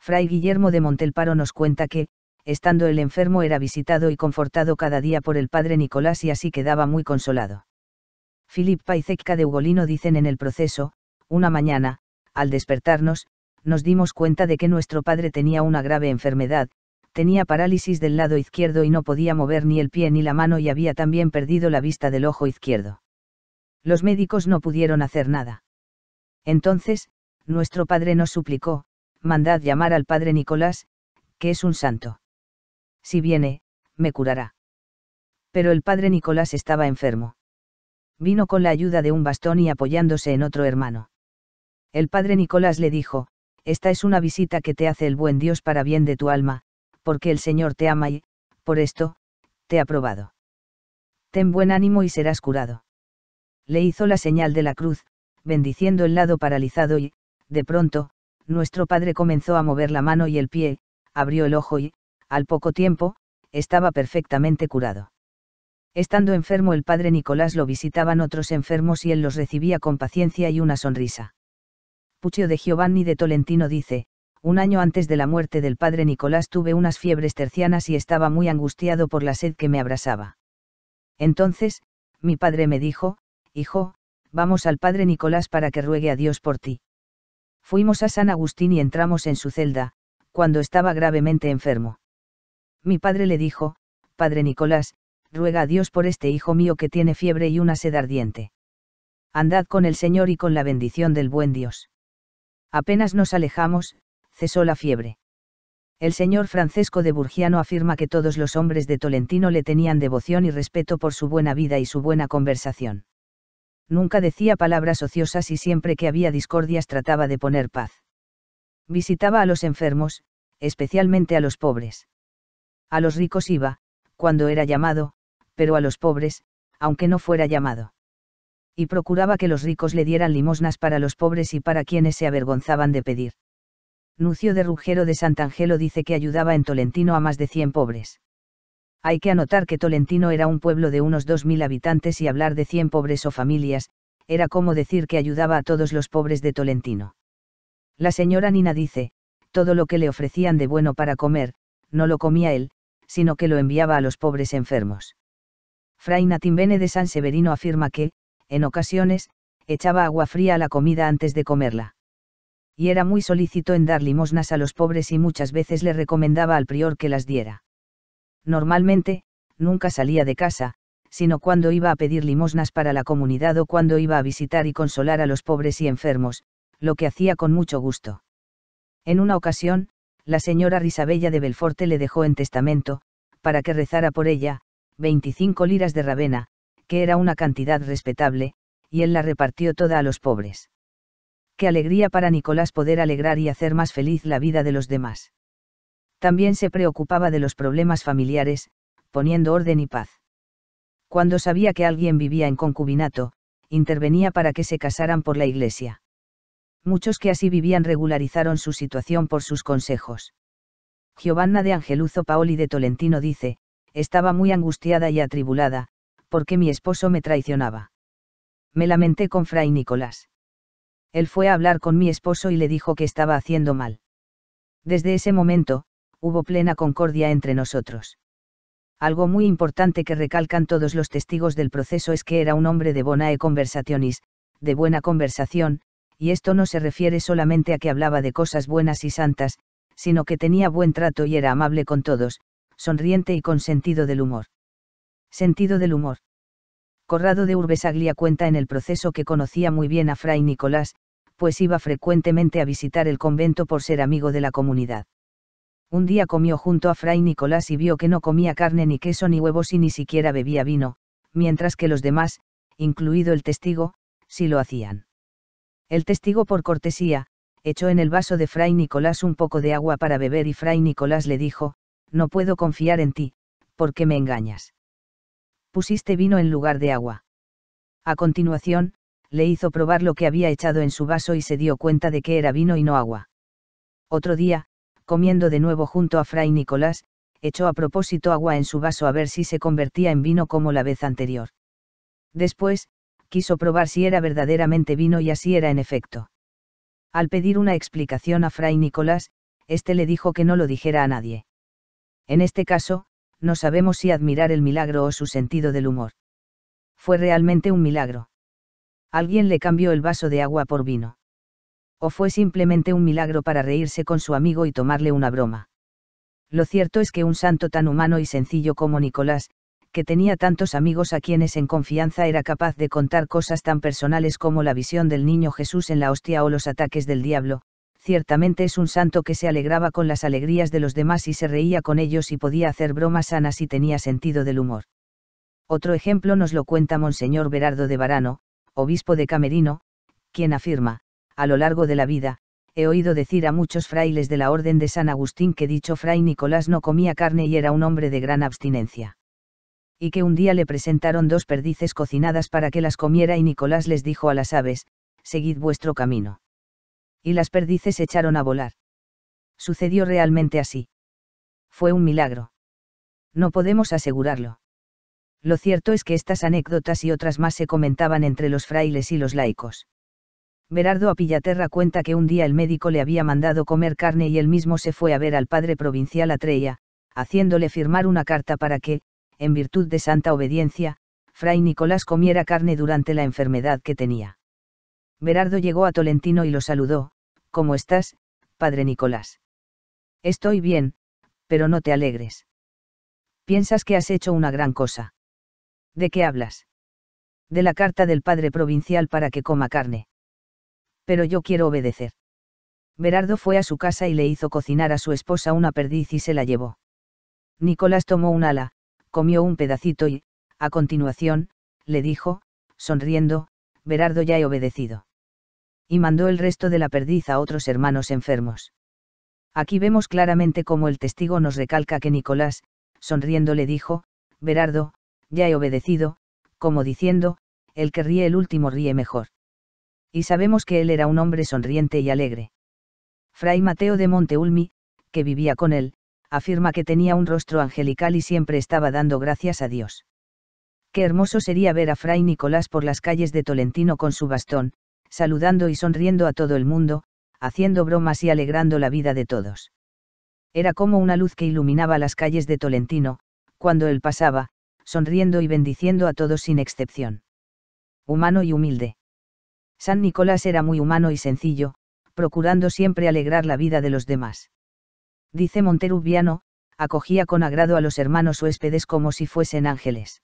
Fray Guillermo de Montelparo nos cuenta que, estando el enfermo era visitado y confortado cada día por el padre Nicolás y así quedaba muy consolado. Filip Paizecca de Ugolino dicen en el proceso, una mañana, al despertarnos, nos dimos cuenta de que nuestro padre tenía una grave enfermedad, tenía parálisis del lado izquierdo y no podía mover ni el pie ni la mano y había también perdido la vista del ojo izquierdo. Los médicos no pudieron hacer nada. Entonces, nuestro padre nos suplicó, mandad llamar al padre Nicolás, que es un santo. Si viene, me curará. Pero el padre Nicolás estaba enfermo. Vino con la ayuda de un bastón y apoyándose en otro hermano. El padre Nicolás le dijo, esta es una visita que te hace el buen Dios para bien de tu alma, porque el Señor te ama y, por esto, te ha probado. Ten buen ánimo y serás curado. Le hizo la señal de la cruz, bendiciendo el lado paralizado y, de pronto, nuestro padre comenzó a mover la mano y el pie, abrió el ojo y, al poco tiempo, estaba perfectamente curado. Estando enfermo el padre Nicolás lo visitaban otros enfermos y él los recibía con paciencia y una sonrisa. Puccio de Giovanni de Tolentino dice, un año antes de la muerte del padre Nicolás tuve unas fiebres tercianas y estaba muy angustiado por la sed que me abrasaba. Entonces, mi padre me dijo, Hijo, vamos al padre Nicolás para que ruegue a Dios por ti. Fuimos a San Agustín y entramos en su celda, cuando estaba gravemente enfermo. Mi padre le dijo, Padre Nicolás, ruega a Dios por este hijo mío que tiene fiebre y una sed ardiente. Andad con el Señor y con la bendición del buen Dios. Apenas nos alejamos, cesó la fiebre. El señor Francesco de Burgiano afirma que todos los hombres de Tolentino le tenían devoción y respeto por su buena vida y su buena conversación. Nunca decía palabras ociosas y siempre que había discordias trataba de poner paz. Visitaba a los enfermos, especialmente a los pobres. A los ricos iba, cuando era llamado, pero a los pobres, aunque no fuera llamado y procuraba que los ricos le dieran limosnas para los pobres y para quienes se avergonzaban de pedir. Nucio de Rugero de Sant'Angelo dice que ayudaba en Tolentino a más de 100 pobres. Hay que anotar que Tolentino era un pueblo de unos 2.000 habitantes y hablar de 100 pobres o familias, era como decir que ayudaba a todos los pobres de Tolentino. La señora Nina dice, todo lo que le ofrecían de bueno para comer, no lo comía él, sino que lo enviaba a los pobres enfermos. Fray Natimbene de San Severino afirma que, en ocasiones, echaba agua fría a la comida antes de comerla. Y era muy solícito en dar limosnas a los pobres y muchas veces le recomendaba al prior que las diera. Normalmente, nunca salía de casa, sino cuando iba a pedir limosnas para la comunidad o cuando iba a visitar y consolar a los pobres y enfermos, lo que hacía con mucho gusto. En una ocasión, la señora Risabella de Belforte le dejó en testamento, para que rezara por ella, 25 liras de ravena, que era una cantidad respetable, y él la repartió toda a los pobres. Qué alegría para Nicolás poder alegrar y hacer más feliz la vida de los demás. También se preocupaba de los problemas familiares, poniendo orden y paz. Cuando sabía que alguien vivía en concubinato, intervenía para que se casaran por la iglesia. Muchos que así vivían regularizaron su situación por sus consejos. Giovanna de Angeluzo Paoli de Tolentino dice, estaba muy angustiada y atribulada, porque mi esposo me traicionaba. Me lamenté con Fray Nicolás. Él fue a hablar con mi esposo y le dijo que estaba haciendo mal. Desde ese momento, hubo plena concordia entre nosotros. Algo muy importante que recalcan todos los testigos del proceso es que era un hombre de bonae conversationis, de buena conversación, y esto no se refiere solamente a que hablaba de cosas buenas y santas, sino que tenía buen trato y era amable con todos, sonriente y con sentido del humor. Sentido del humor. Corrado de Urbesaglia cuenta en el proceso que conocía muy bien a Fray Nicolás, pues iba frecuentemente a visitar el convento por ser amigo de la comunidad. Un día comió junto a Fray Nicolás y vio que no comía carne ni queso ni huevos y ni siquiera bebía vino, mientras que los demás, incluido el testigo, sí lo hacían. El testigo por cortesía, echó en el vaso de Fray Nicolás un poco de agua para beber y Fray Nicolás le dijo, No puedo confiar en ti, porque me engañas pusiste vino en lugar de agua. A continuación, le hizo probar lo que había echado en su vaso y se dio cuenta de que era vino y no agua. Otro día, comiendo de nuevo junto a Fray Nicolás, echó a propósito agua en su vaso a ver si se convertía en vino como la vez anterior. Después, quiso probar si era verdaderamente vino y así era en efecto. Al pedir una explicación a Fray Nicolás, éste le dijo que no lo dijera a nadie. En este caso, no sabemos si admirar el milagro o su sentido del humor. Fue realmente un milagro. Alguien le cambió el vaso de agua por vino. O fue simplemente un milagro para reírse con su amigo y tomarle una broma. Lo cierto es que un santo tan humano y sencillo como Nicolás, que tenía tantos amigos a quienes en confianza era capaz de contar cosas tan personales como la visión del niño Jesús en la hostia o los ataques del diablo, ciertamente es un santo que se alegraba con las alegrías de los demás y se reía con ellos y podía hacer bromas sanas y tenía sentido del humor. Otro ejemplo nos lo cuenta Monseñor Berardo de Varano, obispo de Camerino, quien afirma, a lo largo de la vida, he oído decir a muchos frailes de la Orden de San Agustín que dicho fray Nicolás no comía carne y era un hombre de gran abstinencia. Y que un día le presentaron dos perdices cocinadas para que las comiera y Nicolás les dijo a las aves, seguid vuestro camino y las perdices echaron a volar. Sucedió realmente así. Fue un milagro. No podemos asegurarlo. Lo cierto es que estas anécdotas y otras más se comentaban entre los frailes y los laicos. Berardo Apillaterra cuenta que un día el médico le había mandado comer carne y él mismo se fue a ver al padre provincial Atreya, haciéndole firmar una carta para que, en virtud de santa obediencia, fray Nicolás comiera carne durante la enfermedad que tenía. Berardo llegó a Tolentino y lo saludó, ¿Cómo estás, padre Nicolás? Estoy bien, pero no te alegres. Piensas que has hecho una gran cosa. ¿De qué hablas? De la carta del padre provincial para que coma carne. Pero yo quiero obedecer. Berardo fue a su casa y le hizo cocinar a su esposa una perdiz y se la llevó. Nicolás tomó un ala, comió un pedacito y, a continuación, le dijo, sonriendo, Berardo ya he obedecido y mandó el resto de la perdiz a otros hermanos enfermos. Aquí vemos claramente cómo el testigo nos recalca que Nicolás, sonriendo le dijo, Berardo, ya he obedecido, como diciendo, el que ríe el último ríe mejor. Y sabemos que él era un hombre sonriente y alegre. Fray Mateo de Monteulmi, que vivía con él, afirma que tenía un rostro angelical y siempre estaba dando gracias a Dios. Qué hermoso sería ver a Fray Nicolás por las calles de Tolentino con su bastón, saludando y sonriendo a todo el mundo, haciendo bromas y alegrando la vida de todos. Era como una luz que iluminaba las calles de Tolentino, cuando él pasaba, sonriendo y bendiciendo a todos sin excepción. Humano y humilde. San Nicolás era muy humano y sencillo, procurando siempre alegrar la vida de los demás. Dice Monterubiano, acogía con agrado a los hermanos huéspedes como si fuesen ángeles.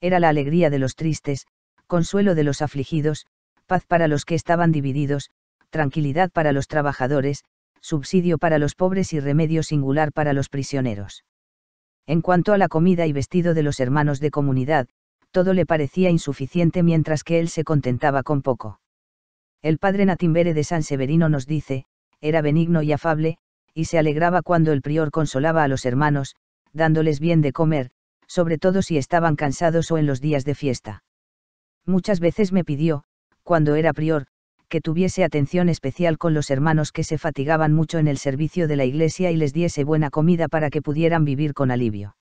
Era la alegría de los tristes, consuelo de los afligidos, paz para los que estaban divididos, tranquilidad para los trabajadores, subsidio para los pobres y remedio singular para los prisioneros. En cuanto a la comida y vestido de los hermanos de comunidad, todo le parecía insuficiente mientras que él se contentaba con poco. El padre Natimbere de San Severino nos dice, era benigno y afable, y se alegraba cuando el prior consolaba a los hermanos, dándoles bien de comer, sobre todo si estaban cansados o en los días de fiesta. Muchas veces me pidió, cuando era prior, que tuviese atención especial con los hermanos que se fatigaban mucho en el servicio de la iglesia y les diese buena comida para que pudieran vivir con alivio.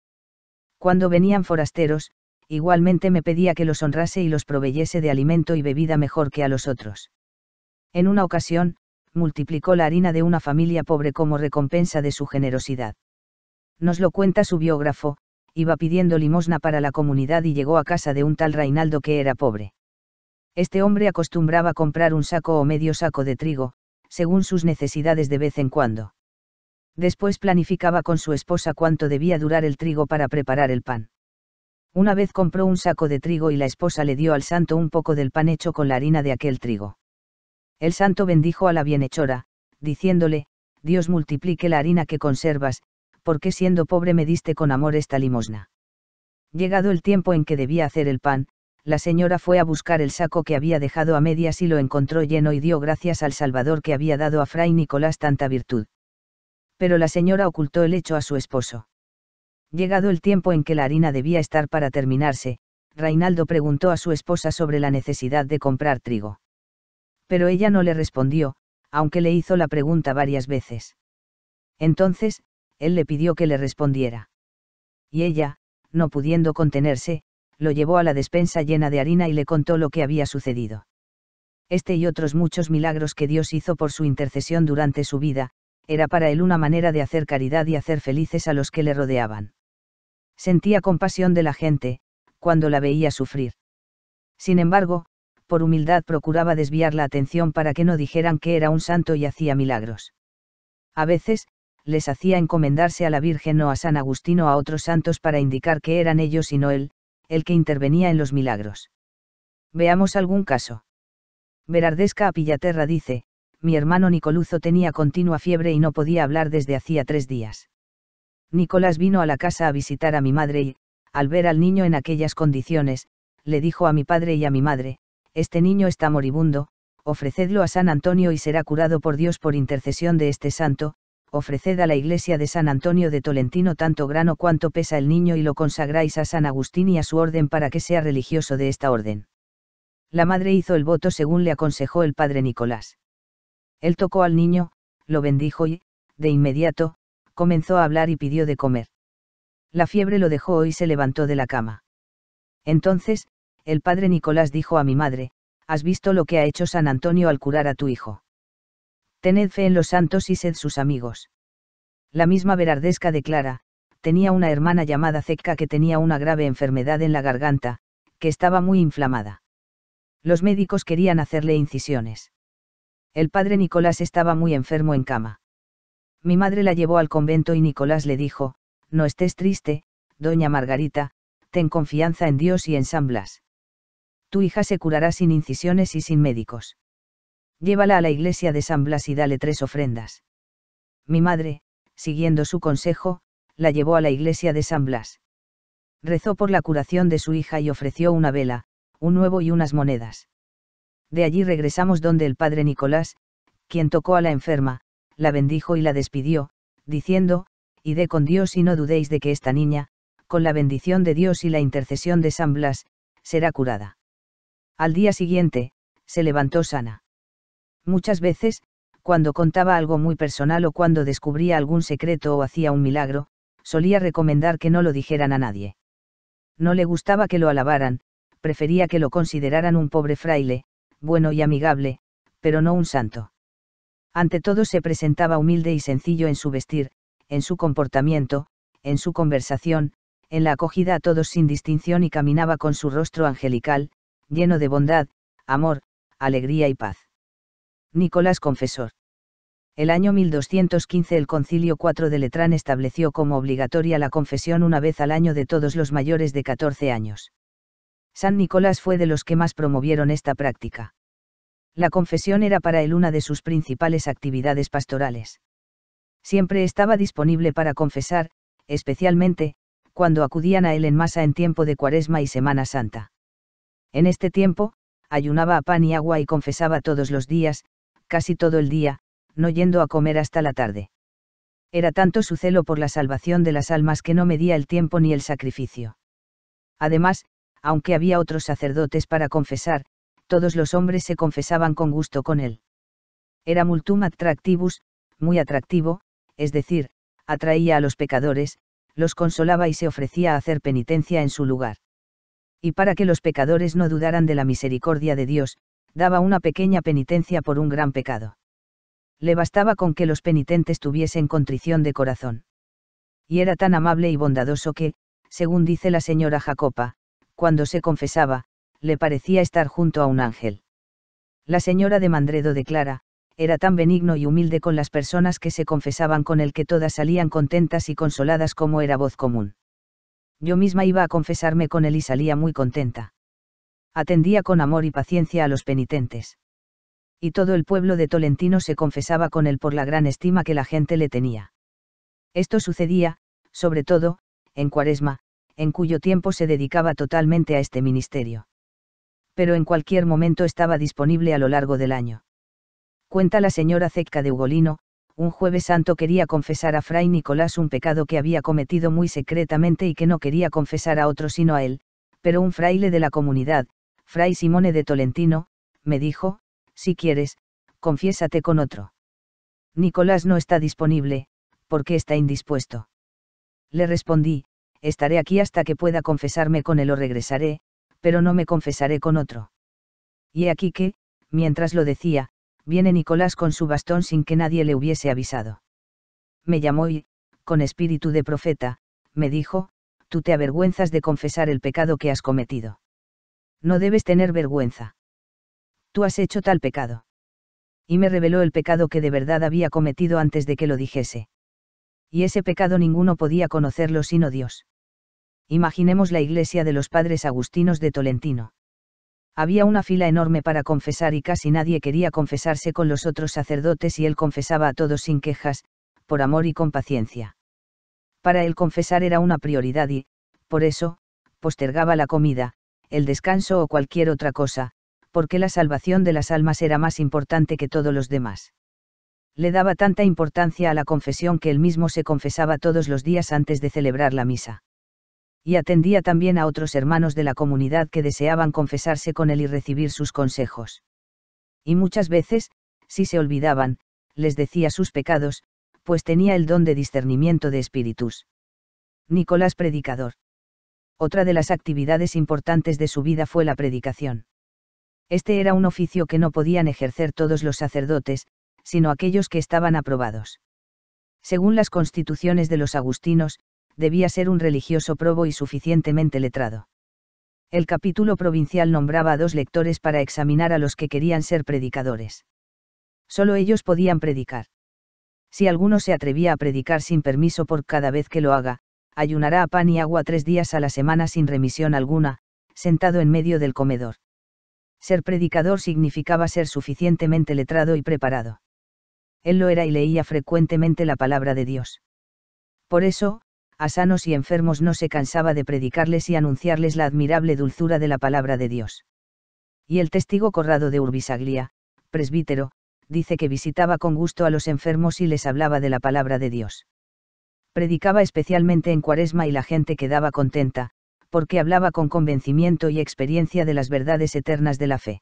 Cuando venían forasteros, igualmente me pedía que los honrase y los proveyese de alimento y bebida mejor que a los otros. En una ocasión, multiplicó la harina de una familia pobre como recompensa de su generosidad. Nos lo cuenta su biógrafo, iba pidiendo limosna para la comunidad y llegó a casa de un tal Reinaldo que era pobre. Este hombre acostumbraba comprar un saco o medio saco de trigo, según sus necesidades de vez en cuando. Después planificaba con su esposa cuánto debía durar el trigo para preparar el pan. Una vez compró un saco de trigo y la esposa le dio al santo un poco del pan hecho con la harina de aquel trigo. El santo bendijo a la bienhechora, diciéndole, Dios multiplique la harina que conservas, porque siendo pobre me diste con amor esta limosna. Llegado el tiempo en que debía hacer el pan, la señora fue a buscar el saco que había dejado a medias y lo encontró lleno y dio gracias al Salvador que había dado a Fray Nicolás tanta virtud. Pero la señora ocultó el hecho a su esposo. Llegado el tiempo en que la harina debía estar para terminarse, Reinaldo preguntó a su esposa sobre la necesidad de comprar trigo. Pero ella no le respondió, aunque le hizo la pregunta varias veces. Entonces, él le pidió que le respondiera. Y ella, no pudiendo contenerse, lo llevó a la despensa llena de harina y le contó lo que había sucedido. Este y otros muchos milagros que Dios hizo por su intercesión durante su vida, era para él una manera de hacer caridad y hacer felices a los que le rodeaban. Sentía compasión de la gente, cuando la veía sufrir. Sin embargo, por humildad procuraba desviar la atención para que no dijeran que era un santo y hacía milagros. A veces, les hacía encomendarse a la Virgen o a San Agustín o a otros santos para indicar que eran ellos y no él, el que intervenía en los milagros. Veamos algún caso. Berardesca a Pillaterra dice, mi hermano Nicoluzo tenía continua fiebre y no podía hablar desde hacía tres días. Nicolás vino a la casa a visitar a mi madre y, al ver al niño en aquellas condiciones, le dijo a mi padre y a mi madre, este niño está moribundo, ofrecedlo a San Antonio y será curado por Dios por intercesión de este santo, ofreced a la iglesia de San Antonio de Tolentino tanto grano cuanto pesa el niño y lo consagráis a San Agustín y a su orden para que sea religioso de esta orden. La madre hizo el voto según le aconsejó el padre Nicolás. Él tocó al niño, lo bendijo y, de inmediato, comenzó a hablar y pidió de comer. La fiebre lo dejó y se levantó de la cama. Entonces, el padre Nicolás dijo a mi madre, ¿has visto lo que ha hecho San Antonio al curar a tu hijo? Tened fe en los santos y sed sus amigos. La misma Berardesca declara, tenía una hermana llamada Zecca que tenía una grave enfermedad en la garganta, que estaba muy inflamada. Los médicos querían hacerle incisiones. El padre Nicolás estaba muy enfermo en cama. Mi madre la llevó al convento y Nicolás le dijo, no estés triste, doña Margarita, ten confianza en Dios y en San Blas. Tu hija se curará sin incisiones y sin médicos llévala a la iglesia de San Blas y dale tres ofrendas. Mi madre, siguiendo su consejo, la llevó a la iglesia de San Blas. Rezó por la curación de su hija y ofreció una vela, un nuevo y unas monedas. De allí regresamos donde el padre Nicolás, quien tocó a la enferma, la bendijo y la despidió, diciendo, "Id con Dios y no dudéis de que esta niña, con la bendición de Dios y la intercesión de San Blas, será curada. Al día siguiente, se levantó sana. Muchas veces, cuando contaba algo muy personal o cuando descubría algún secreto o hacía un milagro, solía recomendar que no lo dijeran a nadie. No le gustaba que lo alabaran, prefería que lo consideraran un pobre fraile, bueno y amigable, pero no un santo. Ante todo se presentaba humilde y sencillo en su vestir, en su comportamiento, en su conversación, en la acogida a todos sin distinción y caminaba con su rostro angelical, lleno de bondad, amor, alegría y paz. Nicolás Confesor. El año 1215 el Concilio IV de Letrán estableció como obligatoria la confesión una vez al año de todos los mayores de 14 años. San Nicolás fue de los que más promovieron esta práctica. La confesión era para él una de sus principales actividades pastorales. Siempre estaba disponible para confesar, especialmente, cuando acudían a él en masa en tiempo de Cuaresma y Semana Santa. En este tiempo, ayunaba a pan y agua y confesaba todos los días, casi todo el día, no yendo a comer hasta la tarde. Era tanto su celo por la salvación de las almas que no medía el tiempo ni el sacrificio. Además, aunque había otros sacerdotes para confesar, todos los hombres se confesaban con gusto con él. Era multum attractivus, muy atractivo, es decir, atraía a los pecadores, los consolaba y se ofrecía a hacer penitencia en su lugar. Y para que los pecadores no dudaran de la misericordia de Dios, daba una pequeña penitencia por un gran pecado. Le bastaba con que los penitentes tuviesen contrición de corazón. Y era tan amable y bondadoso que, según dice la señora Jacopa, cuando se confesaba, le parecía estar junto a un ángel. La señora de Mandredo declara, era tan benigno y humilde con las personas que se confesaban con él que todas salían contentas y consoladas como era voz común. Yo misma iba a confesarme con él y salía muy contenta atendía con amor y paciencia a los penitentes. Y todo el pueblo de Tolentino se confesaba con él por la gran estima que la gente le tenía. Esto sucedía, sobre todo, en Cuaresma, en cuyo tiempo se dedicaba totalmente a este ministerio. Pero en cualquier momento estaba disponible a lo largo del año. Cuenta la señora Zecca de Ugolino, un jueves santo quería confesar a Fray Nicolás un pecado que había cometido muy secretamente y que no quería confesar a otro sino a él, pero un fraile de la comunidad, Fray Simone de Tolentino, me dijo, si quieres, confiésate con otro. Nicolás no está disponible, porque está indispuesto. Le respondí, estaré aquí hasta que pueda confesarme con él o regresaré, pero no me confesaré con otro. Y aquí que, mientras lo decía, viene Nicolás con su bastón sin que nadie le hubiese avisado. Me llamó y, con espíritu de profeta, me dijo, tú te avergüenzas de confesar el pecado que has cometido. No debes tener vergüenza. Tú has hecho tal pecado. Y me reveló el pecado que de verdad había cometido antes de que lo dijese. Y ese pecado ninguno podía conocerlo sino Dios. Imaginemos la iglesia de los padres agustinos de Tolentino. Había una fila enorme para confesar y casi nadie quería confesarse con los otros sacerdotes y él confesaba a todos sin quejas, por amor y con paciencia. Para él confesar era una prioridad y, por eso, postergaba la comida, el descanso o cualquier otra cosa, porque la salvación de las almas era más importante que todos los demás. Le daba tanta importancia a la confesión que él mismo se confesaba todos los días antes de celebrar la misa. Y atendía también a otros hermanos de la comunidad que deseaban confesarse con él y recibir sus consejos. Y muchas veces, si se olvidaban, les decía sus pecados, pues tenía el don de discernimiento de espíritus. Nicolás Predicador. Otra de las actividades importantes de su vida fue la predicación. Este era un oficio que no podían ejercer todos los sacerdotes, sino aquellos que estaban aprobados. Según las constituciones de los agustinos, debía ser un religioso probo y suficientemente letrado. El capítulo provincial nombraba a dos lectores para examinar a los que querían ser predicadores. Solo ellos podían predicar. Si alguno se atrevía a predicar sin permiso por cada vez que lo haga, ayunará a pan y agua tres días a la semana sin remisión alguna, sentado en medio del comedor. Ser predicador significaba ser suficientemente letrado y preparado. Él lo era y leía frecuentemente la palabra de Dios. Por eso, a sanos y enfermos no se cansaba de predicarles y anunciarles la admirable dulzura de la palabra de Dios. Y el testigo Corrado de Urbisaglia, presbítero, dice que visitaba con gusto a los enfermos y les hablaba de la palabra de Dios predicaba especialmente en Cuaresma y la gente quedaba contenta, porque hablaba con convencimiento y experiencia de las verdades eternas de la fe.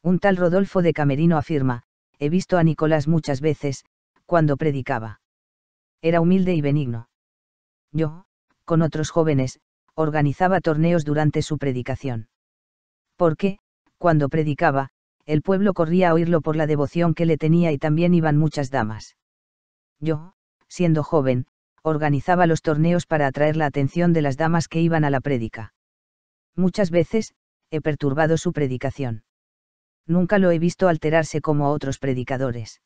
Un tal Rodolfo de Camerino afirma, he visto a Nicolás muchas veces, cuando predicaba. Era humilde y benigno. Yo, con otros jóvenes, organizaba torneos durante su predicación. Porque, cuando predicaba, el pueblo corría a oírlo por la devoción que le tenía y también iban muchas damas. Yo, siendo joven, organizaba los torneos para atraer la atención de las damas que iban a la prédica. Muchas veces, he perturbado su predicación. Nunca lo he visto alterarse como a otros predicadores.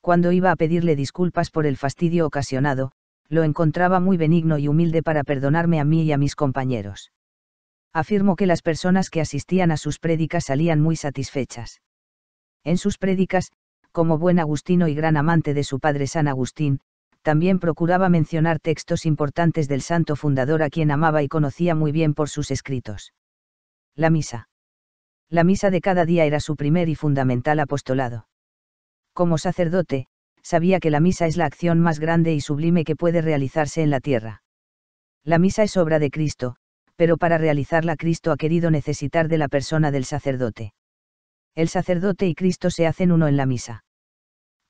Cuando iba a pedirle disculpas por el fastidio ocasionado, lo encontraba muy benigno y humilde para perdonarme a mí y a mis compañeros. Afirmo que las personas que asistían a sus prédicas salían muy satisfechas. En sus prédicas, como buen agustino y gran amante de su padre San Agustín, también procuraba mencionar textos importantes del santo fundador a quien amaba y conocía muy bien por sus escritos. La misa. La misa de cada día era su primer y fundamental apostolado. Como sacerdote, sabía que la misa es la acción más grande y sublime que puede realizarse en la tierra. La misa es obra de Cristo, pero para realizarla Cristo ha querido necesitar de la persona del sacerdote. El sacerdote y Cristo se hacen uno en la misa.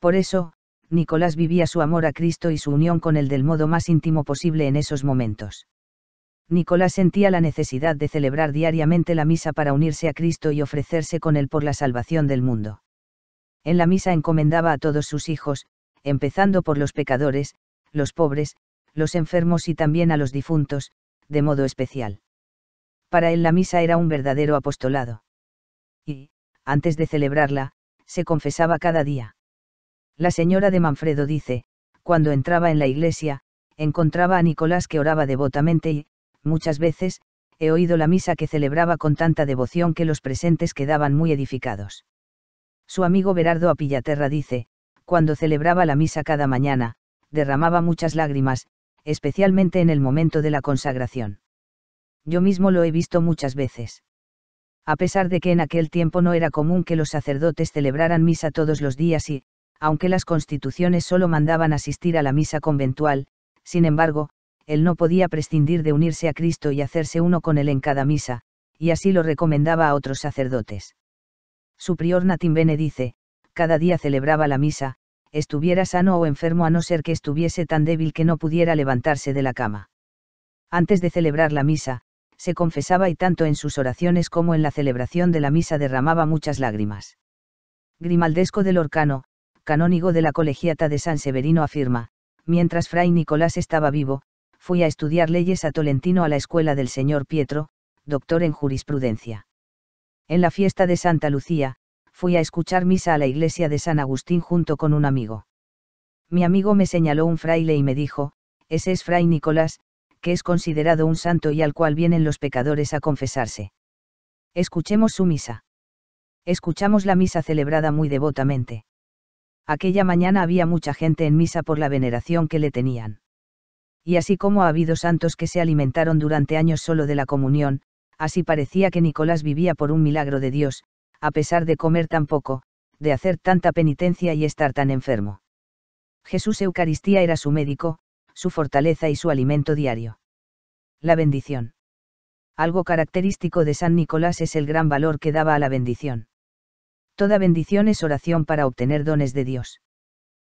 Por eso, Nicolás vivía su amor a Cristo y su unión con Él del modo más íntimo posible en esos momentos. Nicolás sentía la necesidad de celebrar diariamente la misa para unirse a Cristo y ofrecerse con Él por la salvación del mundo. En la misa encomendaba a todos sus hijos, empezando por los pecadores, los pobres, los enfermos y también a los difuntos, de modo especial. Para él la misa era un verdadero apostolado. Y, antes de celebrarla, se confesaba cada día. La señora de Manfredo dice, cuando entraba en la iglesia, encontraba a Nicolás que oraba devotamente y, muchas veces, he oído la misa que celebraba con tanta devoción que los presentes quedaban muy edificados. Su amigo Berardo Apillaterra dice, cuando celebraba la misa cada mañana, derramaba muchas lágrimas, especialmente en el momento de la consagración. Yo mismo lo he visto muchas veces. A pesar de que en aquel tiempo no era común que los sacerdotes celebraran misa todos los días y, aunque las constituciones solo mandaban asistir a la misa conventual, sin embargo, él no podía prescindir de unirse a Cristo y hacerse uno con él en cada misa, y así lo recomendaba a otros sacerdotes. Su prior Natin dice, cada día celebraba la misa, estuviera sano o enfermo a no ser que estuviese tan débil que no pudiera levantarse de la cama. Antes de celebrar la misa, se confesaba y tanto en sus oraciones como en la celebración de la misa derramaba muchas lágrimas. Grimaldesco del Orcano, canónigo de la colegiata de San Severino afirma, mientras Fray Nicolás estaba vivo, fui a estudiar leyes a Tolentino a la escuela del señor Pietro, doctor en jurisprudencia. En la fiesta de Santa Lucía, fui a escuchar misa a la iglesia de San Agustín junto con un amigo. Mi amigo me señaló un fraile y me dijo, ese es Fray Nicolás, que es considerado un santo y al cual vienen los pecadores a confesarse. Escuchemos su misa. Escuchamos la misa celebrada muy devotamente. Aquella mañana había mucha gente en misa por la veneración que le tenían. Y así como ha habido santos que se alimentaron durante años solo de la comunión, así parecía que Nicolás vivía por un milagro de Dios, a pesar de comer tan poco, de hacer tanta penitencia y estar tan enfermo. Jesús Eucaristía era su médico, su fortaleza y su alimento diario. La bendición. Algo característico de San Nicolás es el gran valor que daba a la bendición. Toda bendición es oración para obtener dones de Dios.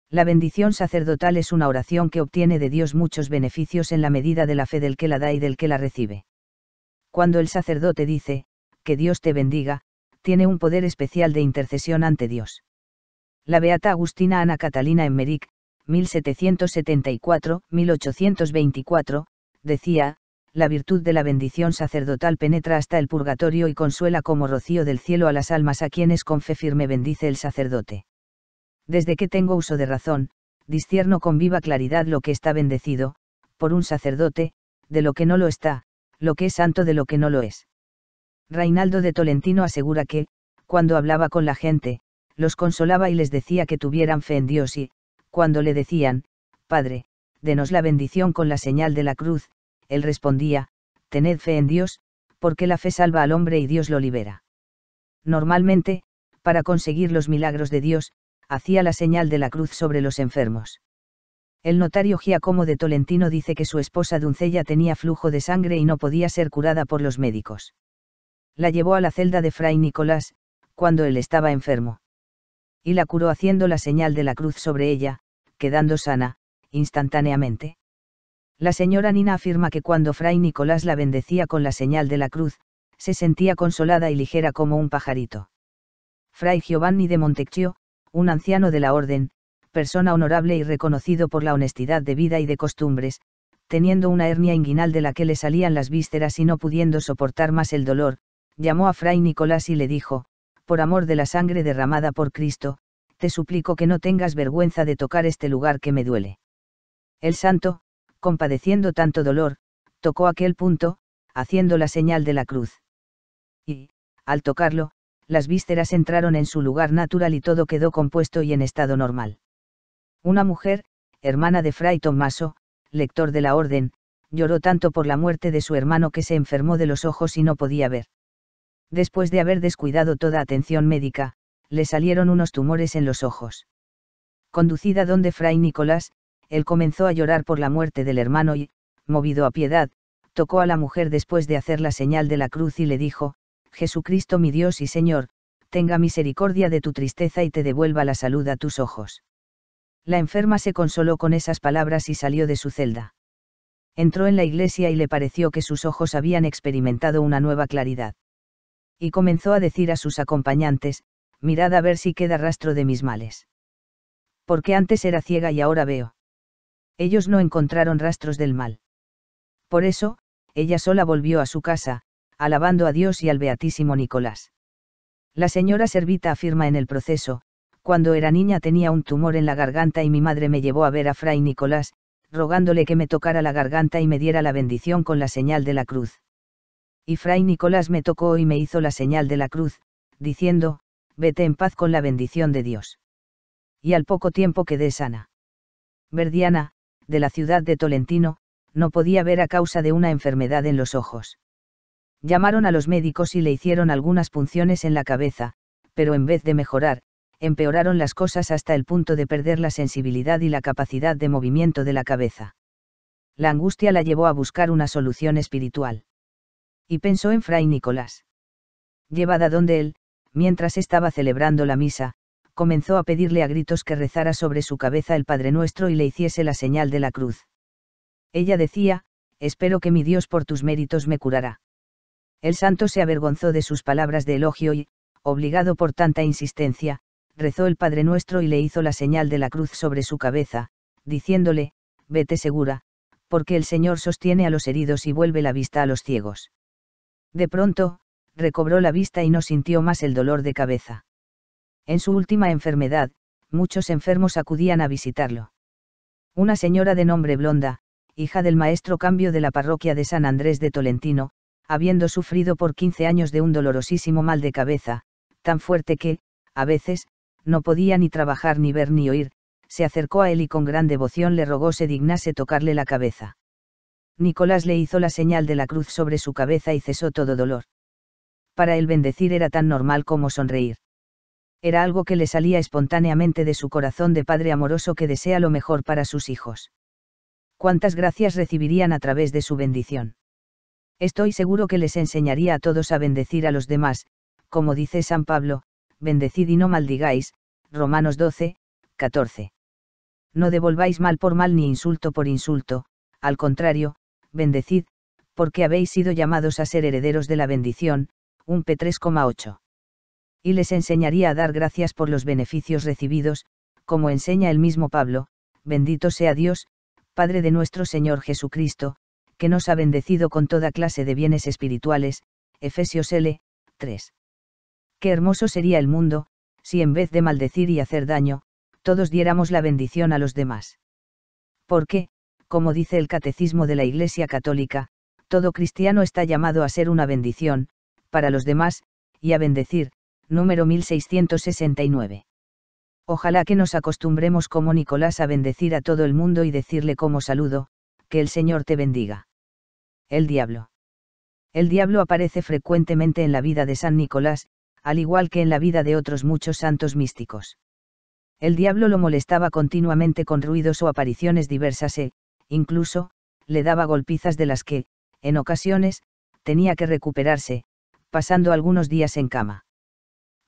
La bendición sacerdotal es una oración que obtiene de Dios muchos beneficios en la medida de la fe del que la da y del que la recibe. Cuando el sacerdote dice, que Dios te bendiga, tiene un poder especial de intercesión ante Dios. La beata Agustina Ana Catalina Emmerich, 1774-1824, decía, la virtud de la bendición sacerdotal penetra hasta el purgatorio y consuela como rocío del cielo a las almas a quienes con fe firme bendice el sacerdote. Desde que tengo uso de razón, discierno con viva claridad lo que está bendecido, por un sacerdote, de lo que no lo está, lo que es santo de lo que no lo es. Reinaldo de Tolentino asegura que, cuando hablaba con la gente, los consolaba y les decía que tuvieran fe en Dios y, cuando le decían, Padre, denos la bendición con la señal de la cruz, él respondía, tened fe en Dios, porque la fe salva al hombre y Dios lo libera. Normalmente, para conseguir los milagros de Dios, hacía la señal de la cruz sobre los enfermos. El notario Giacomo de Tolentino dice que su esposa doncella tenía flujo de sangre y no podía ser curada por los médicos. La llevó a la celda de Fray Nicolás, cuando él estaba enfermo. Y la curó haciendo la señal de la cruz sobre ella, quedando sana, instantáneamente. La señora Nina afirma que cuando Fray Nicolás la bendecía con la señal de la cruz, se sentía consolada y ligera como un pajarito. Fray Giovanni de Montecchio, un anciano de la orden, persona honorable y reconocido por la honestidad de vida y de costumbres, teniendo una hernia inguinal de la que le salían las vísceras y no pudiendo soportar más el dolor, llamó a Fray Nicolás y le dijo, por amor de la sangre derramada por Cristo, te suplico que no tengas vergüenza de tocar este lugar que me duele. El santo, compadeciendo tanto dolor, tocó aquel punto, haciendo la señal de la cruz. Y, al tocarlo, las vísceras entraron en su lugar natural y todo quedó compuesto y en estado normal. Una mujer, hermana de Fray Tomaso, lector de la orden, lloró tanto por la muerte de su hermano que se enfermó de los ojos y no podía ver. Después de haber descuidado toda atención médica, le salieron unos tumores en los ojos. Conducida donde Fray Nicolás, él comenzó a llorar por la muerte del hermano y, movido a piedad, tocó a la mujer después de hacer la señal de la cruz y le dijo, Jesucristo mi Dios y Señor, tenga misericordia de tu tristeza y te devuelva la salud a tus ojos. La enferma se consoló con esas palabras y salió de su celda. Entró en la iglesia y le pareció que sus ojos habían experimentado una nueva claridad. Y comenzó a decir a sus acompañantes, mirad a ver si queda rastro de mis males. Porque antes era ciega y ahora veo ellos no encontraron rastros del mal. Por eso, ella sola volvió a su casa, alabando a Dios y al Beatísimo Nicolás. La señora Servita afirma en el proceso, cuando era niña tenía un tumor en la garganta y mi madre me llevó a ver a Fray Nicolás, rogándole que me tocara la garganta y me diera la bendición con la señal de la cruz. Y Fray Nicolás me tocó y me hizo la señal de la cruz, diciendo, vete en paz con la bendición de Dios. Y al poco tiempo quedé sana. Verdiana, de la ciudad de Tolentino, no podía ver a causa de una enfermedad en los ojos. Llamaron a los médicos y le hicieron algunas punciones en la cabeza, pero en vez de mejorar, empeoraron las cosas hasta el punto de perder la sensibilidad y la capacidad de movimiento de la cabeza. La angustia la llevó a buscar una solución espiritual. Y pensó en Fray Nicolás. Llevada donde él, mientras estaba celebrando la misa, comenzó a pedirle a gritos que rezara sobre su cabeza el Padre Nuestro y le hiciese la señal de la cruz. Ella decía, espero que mi Dios por tus méritos me curará. El santo se avergonzó de sus palabras de elogio y, obligado por tanta insistencia, rezó el Padre Nuestro y le hizo la señal de la cruz sobre su cabeza, diciéndole, vete segura, porque el Señor sostiene a los heridos y vuelve la vista a los ciegos. De pronto, recobró la vista y no sintió más el dolor de cabeza. En su última enfermedad, muchos enfermos acudían a visitarlo. Una señora de nombre Blonda, hija del maestro cambio de la parroquia de San Andrés de Tolentino, habiendo sufrido por 15 años de un dolorosísimo mal de cabeza, tan fuerte que, a veces, no podía ni trabajar ni ver ni oír, se acercó a él y con gran devoción le rogó se dignase tocarle la cabeza. Nicolás le hizo la señal de la cruz sobre su cabeza y cesó todo dolor. Para él bendecir era tan normal como sonreír era algo que le salía espontáneamente de su corazón de padre amoroso que desea lo mejor para sus hijos. Cuántas gracias recibirían a través de su bendición. Estoy seguro que les enseñaría a todos a bendecir a los demás, como dice San Pablo, bendecid y no maldigáis, Romanos 12, 14. No devolváis mal por mal ni insulto por insulto, al contrario, bendecid, porque habéis sido llamados a ser herederos de la bendición, un P3,8 y les enseñaría a dar gracias por los beneficios recibidos, como enseña el mismo Pablo, bendito sea Dios, Padre de nuestro Señor Jesucristo, que nos ha bendecido con toda clase de bienes espirituales, Efesios L. 3. Qué hermoso sería el mundo, si en vez de maldecir y hacer daño, todos diéramos la bendición a los demás. Porque, como dice el Catecismo de la Iglesia Católica, todo cristiano está llamado a ser una bendición, para los demás, y a bendecir, número 1669. Ojalá que nos acostumbremos como Nicolás a bendecir a todo el mundo y decirle como saludo, que el Señor te bendiga. El diablo. El diablo aparece frecuentemente en la vida de San Nicolás, al igual que en la vida de otros muchos santos místicos. El diablo lo molestaba continuamente con ruidos o apariciones diversas e, incluso, le daba golpizas de las que, en ocasiones, tenía que recuperarse, pasando algunos días en cama.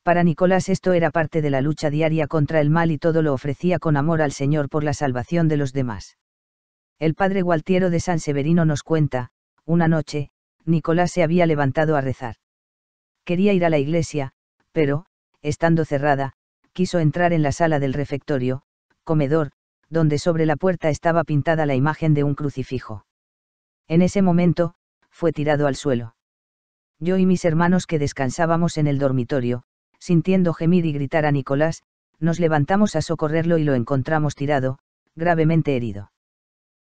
Para Nicolás esto era parte de la lucha diaria contra el mal y todo lo ofrecía con amor al Señor por la salvación de los demás. El padre Gualtiero de San Severino nos cuenta, una noche, Nicolás se había levantado a rezar. Quería ir a la iglesia, pero, estando cerrada, quiso entrar en la sala del refectorio, comedor, donde sobre la puerta estaba pintada la imagen de un crucifijo. En ese momento, fue tirado al suelo. Yo y mis hermanos que descansábamos en el dormitorio, sintiendo gemir y gritar a Nicolás, nos levantamos a socorrerlo y lo encontramos tirado, gravemente herido.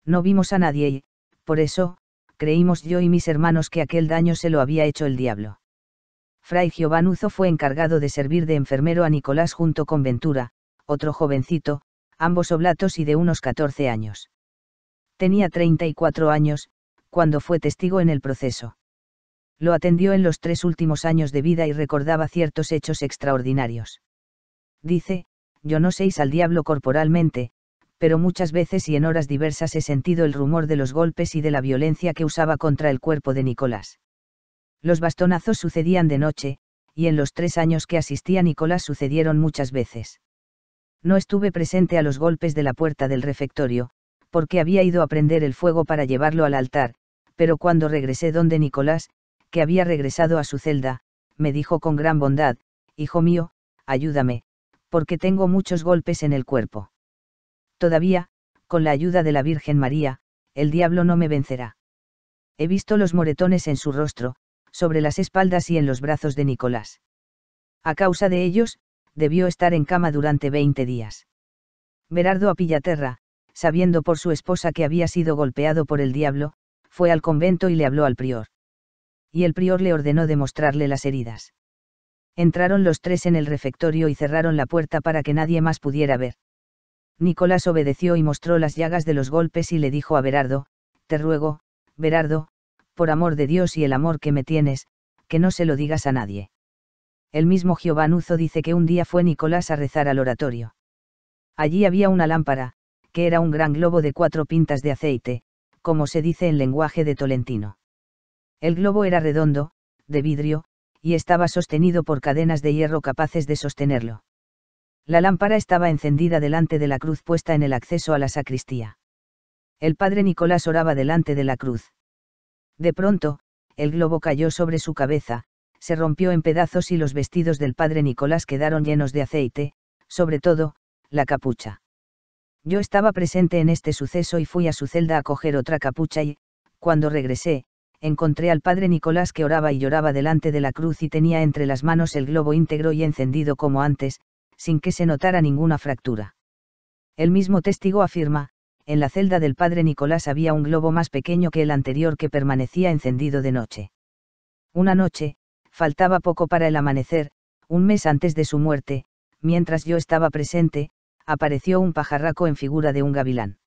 No vimos a nadie y, por eso, creímos yo y mis hermanos que aquel daño se lo había hecho el diablo. Fray Giovanuzo fue encargado de servir de enfermero a Nicolás junto con Ventura, otro jovencito, ambos oblatos y de unos 14 años. Tenía 34 años, cuando fue testigo en el proceso lo atendió en los tres últimos años de vida y recordaba ciertos hechos extraordinarios. Dice, yo no séis al diablo corporalmente, pero muchas veces y en horas diversas he sentido el rumor de los golpes y de la violencia que usaba contra el cuerpo de Nicolás. Los bastonazos sucedían de noche, y en los tres años que asistí a Nicolás sucedieron muchas veces. No estuve presente a los golpes de la puerta del refectorio, porque había ido a prender el fuego para llevarlo al altar, pero cuando regresé donde Nicolás, que había regresado a su celda, me dijo con gran bondad, Hijo mío, ayúdame, porque tengo muchos golpes en el cuerpo. Todavía, con la ayuda de la Virgen María, el diablo no me vencerá. He visto los moretones en su rostro, sobre las espaldas y en los brazos de Nicolás. A causa de ellos, debió estar en cama durante veinte días. Berardo a Pillaterra, sabiendo por su esposa que había sido golpeado por el diablo, fue al convento y le habló al prior y el prior le ordenó demostrarle las heridas. Entraron los tres en el refectorio y cerraron la puerta para que nadie más pudiera ver. Nicolás obedeció y mostró las llagas de los golpes y le dijo a Berardo, Te ruego, Berardo, por amor de Dios y el amor que me tienes, que no se lo digas a nadie. El mismo Giovanuzo dice que un día fue Nicolás a rezar al oratorio. Allí había una lámpara, que era un gran globo de cuatro pintas de aceite, como se dice en lenguaje de Tolentino. El globo era redondo, de vidrio, y estaba sostenido por cadenas de hierro capaces de sostenerlo. La lámpara estaba encendida delante de la cruz puesta en el acceso a la sacristía. El padre Nicolás oraba delante de la cruz. De pronto, el globo cayó sobre su cabeza, se rompió en pedazos y los vestidos del padre Nicolás quedaron llenos de aceite, sobre todo, la capucha. Yo estaba presente en este suceso y fui a su celda a coger otra capucha y, cuando regresé, encontré al padre Nicolás que oraba y lloraba delante de la cruz y tenía entre las manos el globo íntegro y encendido como antes, sin que se notara ninguna fractura. El mismo testigo afirma, en la celda del padre Nicolás había un globo más pequeño que el anterior que permanecía encendido de noche. Una noche, faltaba poco para el amanecer, un mes antes de su muerte, mientras yo estaba presente, apareció un pajarraco en figura de un gavilán.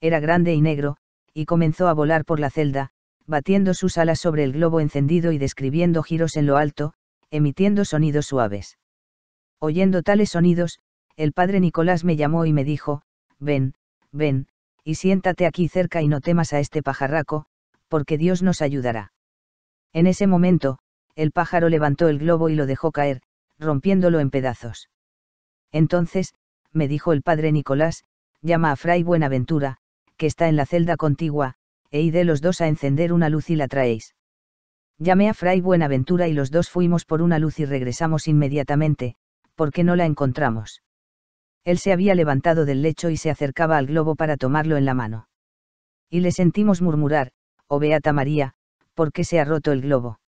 Era grande y negro, y comenzó a volar por la celda, batiendo sus alas sobre el globo encendido y describiendo giros en lo alto, emitiendo sonidos suaves. Oyendo tales sonidos, el padre Nicolás me llamó y me dijo, ven, ven, y siéntate aquí cerca y no temas a este pajarraco, porque Dios nos ayudará. En ese momento, el pájaro levantó el globo y lo dejó caer, rompiéndolo en pedazos. Entonces, me dijo el padre Nicolás, llama a Fray Buenaventura, que está en la celda contigua, e de los dos a encender una luz y la traéis. Llamé a Fray Buenaventura y los dos fuimos por una luz y regresamos inmediatamente, porque no la encontramos. Él se había levantado del lecho y se acercaba al globo para tomarlo en la mano. Y le sentimos murmurar, oh Beata María, ¿por qué se ha roto el globo?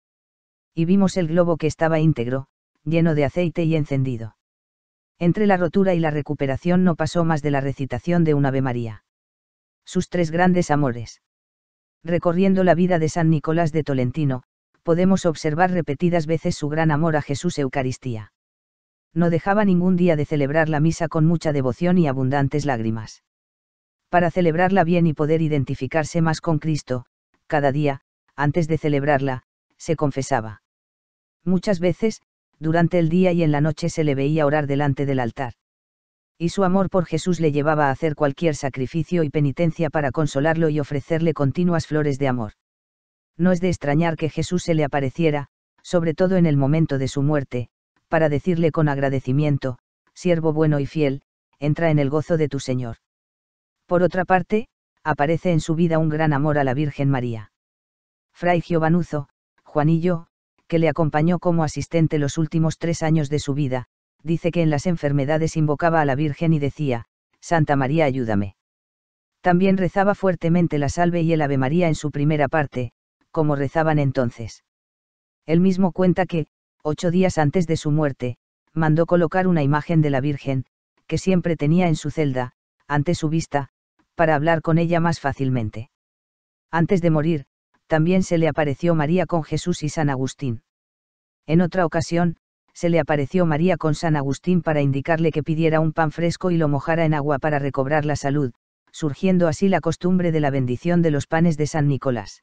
Y vimos el globo que estaba íntegro, lleno de aceite y encendido. Entre la rotura y la recuperación no pasó más de la recitación de un Ave María. Sus tres grandes amores. Recorriendo la vida de San Nicolás de Tolentino, podemos observar repetidas veces su gran amor a Jesús Eucaristía. No dejaba ningún día de celebrar la misa con mucha devoción y abundantes lágrimas. Para celebrarla bien y poder identificarse más con Cristo, cada día, antes de celebrarla, se confesaba. Muchas veces, durante el día y en la noche se le veía orar delante del altar y su amor por Jesús le llevaba a hacer cualquier sacrificio y penitencia para consolarlo y ofrecerle continuas flores de amor. No es de extrañar que Jesús se le apareciera, sobre todo en el momento de su muerte, para decirle con agradecimiento, siervo bueno y fiel, entra en el gozo de tu Señor. Por otra parte, aparece en su vida un gran amor a la Virgen María. Fray Giovanuzo, Juanillo, que le acompañó como asistente los últimos tres años de su vida, dice que en las enfermedades invocaba a la Virgen y decía, Santa María ayúdame. También rezaba fuertemente la Salve y el Ave María en su primera parte, como rezaban entonces. Él mismo cuenta que, ocho días antes de su muerte, mandó colocar una imagen de la Virgen, que siempre tenía en su celda, ante su vista, para hablar con ella más fácilmente. Antes de morir, también se le apareció María con Jesús y San Agustín. En otra ocasión, se le apareció María con San Agustín para indicarle que pidiera un pan fresco y lo mojara en agua para recobrar la salud, surgiendo así la costumbre de la bendición de los panes de San Nicolás.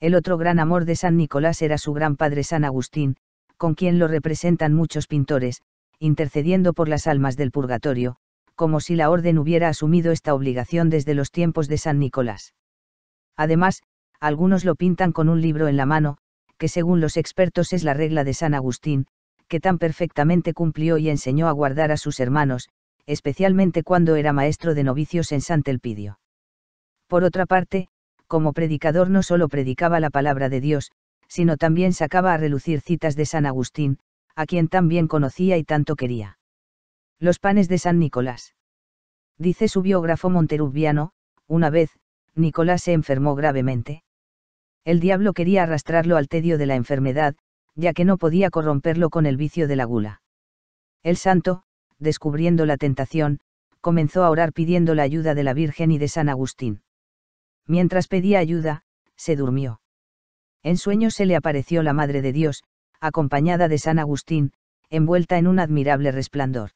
El otro gran amor de San Nicolás era su gran padre San Agustín, con quien lo representan muchos pintores, intercediendo por las almas del purgatorio, como si la orden hubiera asumido esta obligación desde los tiempos de San Nicolás. Además, algunos lo pintan con un libro en la mano, que según los expertos es la regla de San Agustín, que tan perfectamente cumplió y enseñó a guardar a sus hermanos, especialmente cuando era maestro de novicios en Santelpidio. Por otra parte, como predicador no solo predicaba la palabra de Dios, sino también sacaba a relucir citas de San Agustín, a quien tan bien conocía y tanto quería. Los panes de San Nicolás. Dice su biógrafo monterubiano, una vez, Nicolás se enfermó gravemente. El diablo quería arrastrarlo al tedio de la enfermedad, ya que no podía corromperlo con el vicio de la gula. El santo, descubriendo la tentación, comenzó a orar pidiendo la ayuda de la Virgen y de San Agustín. Mientras pedía ayuda, se durmió. En sueños se le apareció la Madre de Dios, acompañada de San Agustín, envuelta en un admirable resplandor.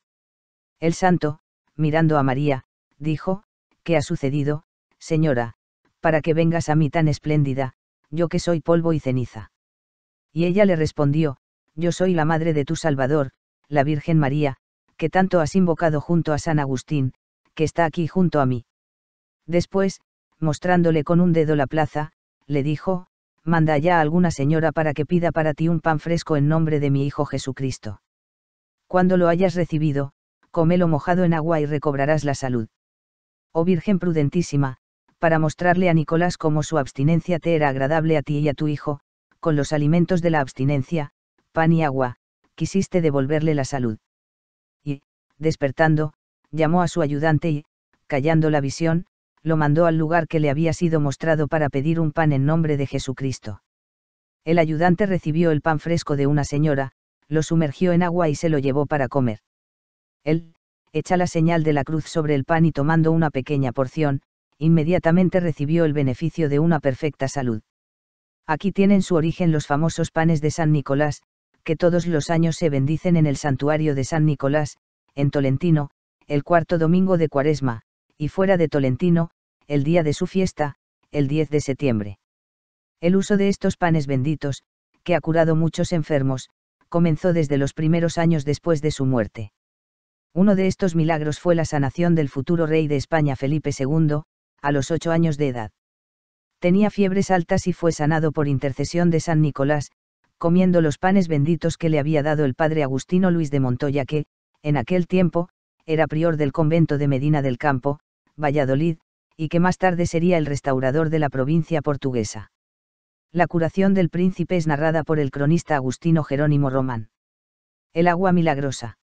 El santo, mirando a María, dijo, ¿Qué ha sucedido, señora, para que vengas a mí tan espléndida, yo que soy polvo y ceniza? Y ella le respondió, Yo soy la madre de tu Salvador, la Virgen María, que tanto has invocado junto a San Agustín, que está aquí junto a mí. Después, mostrándole con un dedo la plaza, le dijo, Manda ya a alguna señora para que pida para ti un pan fresco en nombre de mi Hijo Jesucristo. Cuando lo hayas recibido, comelo mojado en agua y recobrarás la salud. Oh Virgen prudentísima, para mostrarle a Nicolás cómo su abstinencia te era agradable a ti y a tu hijo, con los alimentos de la abstinencia, pan y agua, quisiste devolverle la salud. Y, despertando, llamó a su ayudante y, callando la visión, lo mandó al lugar que le había sido mostrado para pedir un pan en nombre de Jesucristo. El ayudante recibió el pan fresco de una señora, lo sumergió en agua y se lo llevó para comer. Él, echa la señal de la cruz sobre el pan y tomando una pequeña porción, inmediatamente recibió el beneficio de una perfecta salud. Aquí tienen su origen los famosos panes de San Nicolás, que todos los años se bendicen en el santuario de San Nicolás, en Tolentino, el cuarto domingo de Cuaresma, y fuera de Tolentino, el día de su fiesta, el 10 de septiembre. El uso de estos panes benditos, que ha curado muchos enfermos, comenzó desde los primeros años después de su muerte. Uno de estos milagros fue la sanación del futuro rey de España Felipe II, a los ocho años de edad tenía fiebres altas y fue sanado por intercesión de San Nicolás, comiendo los panes benditos que le había dado el padre Agustino Luis de Montoya que, en aquel tiempo, era prior del convento de Medina del Campo, Valladolid, y que más tarde sería el restaurador de la provincia portuguesa. La curación del príncipe es narrada por el cronista Agustino Jerónimo Román. El agua milagrosa.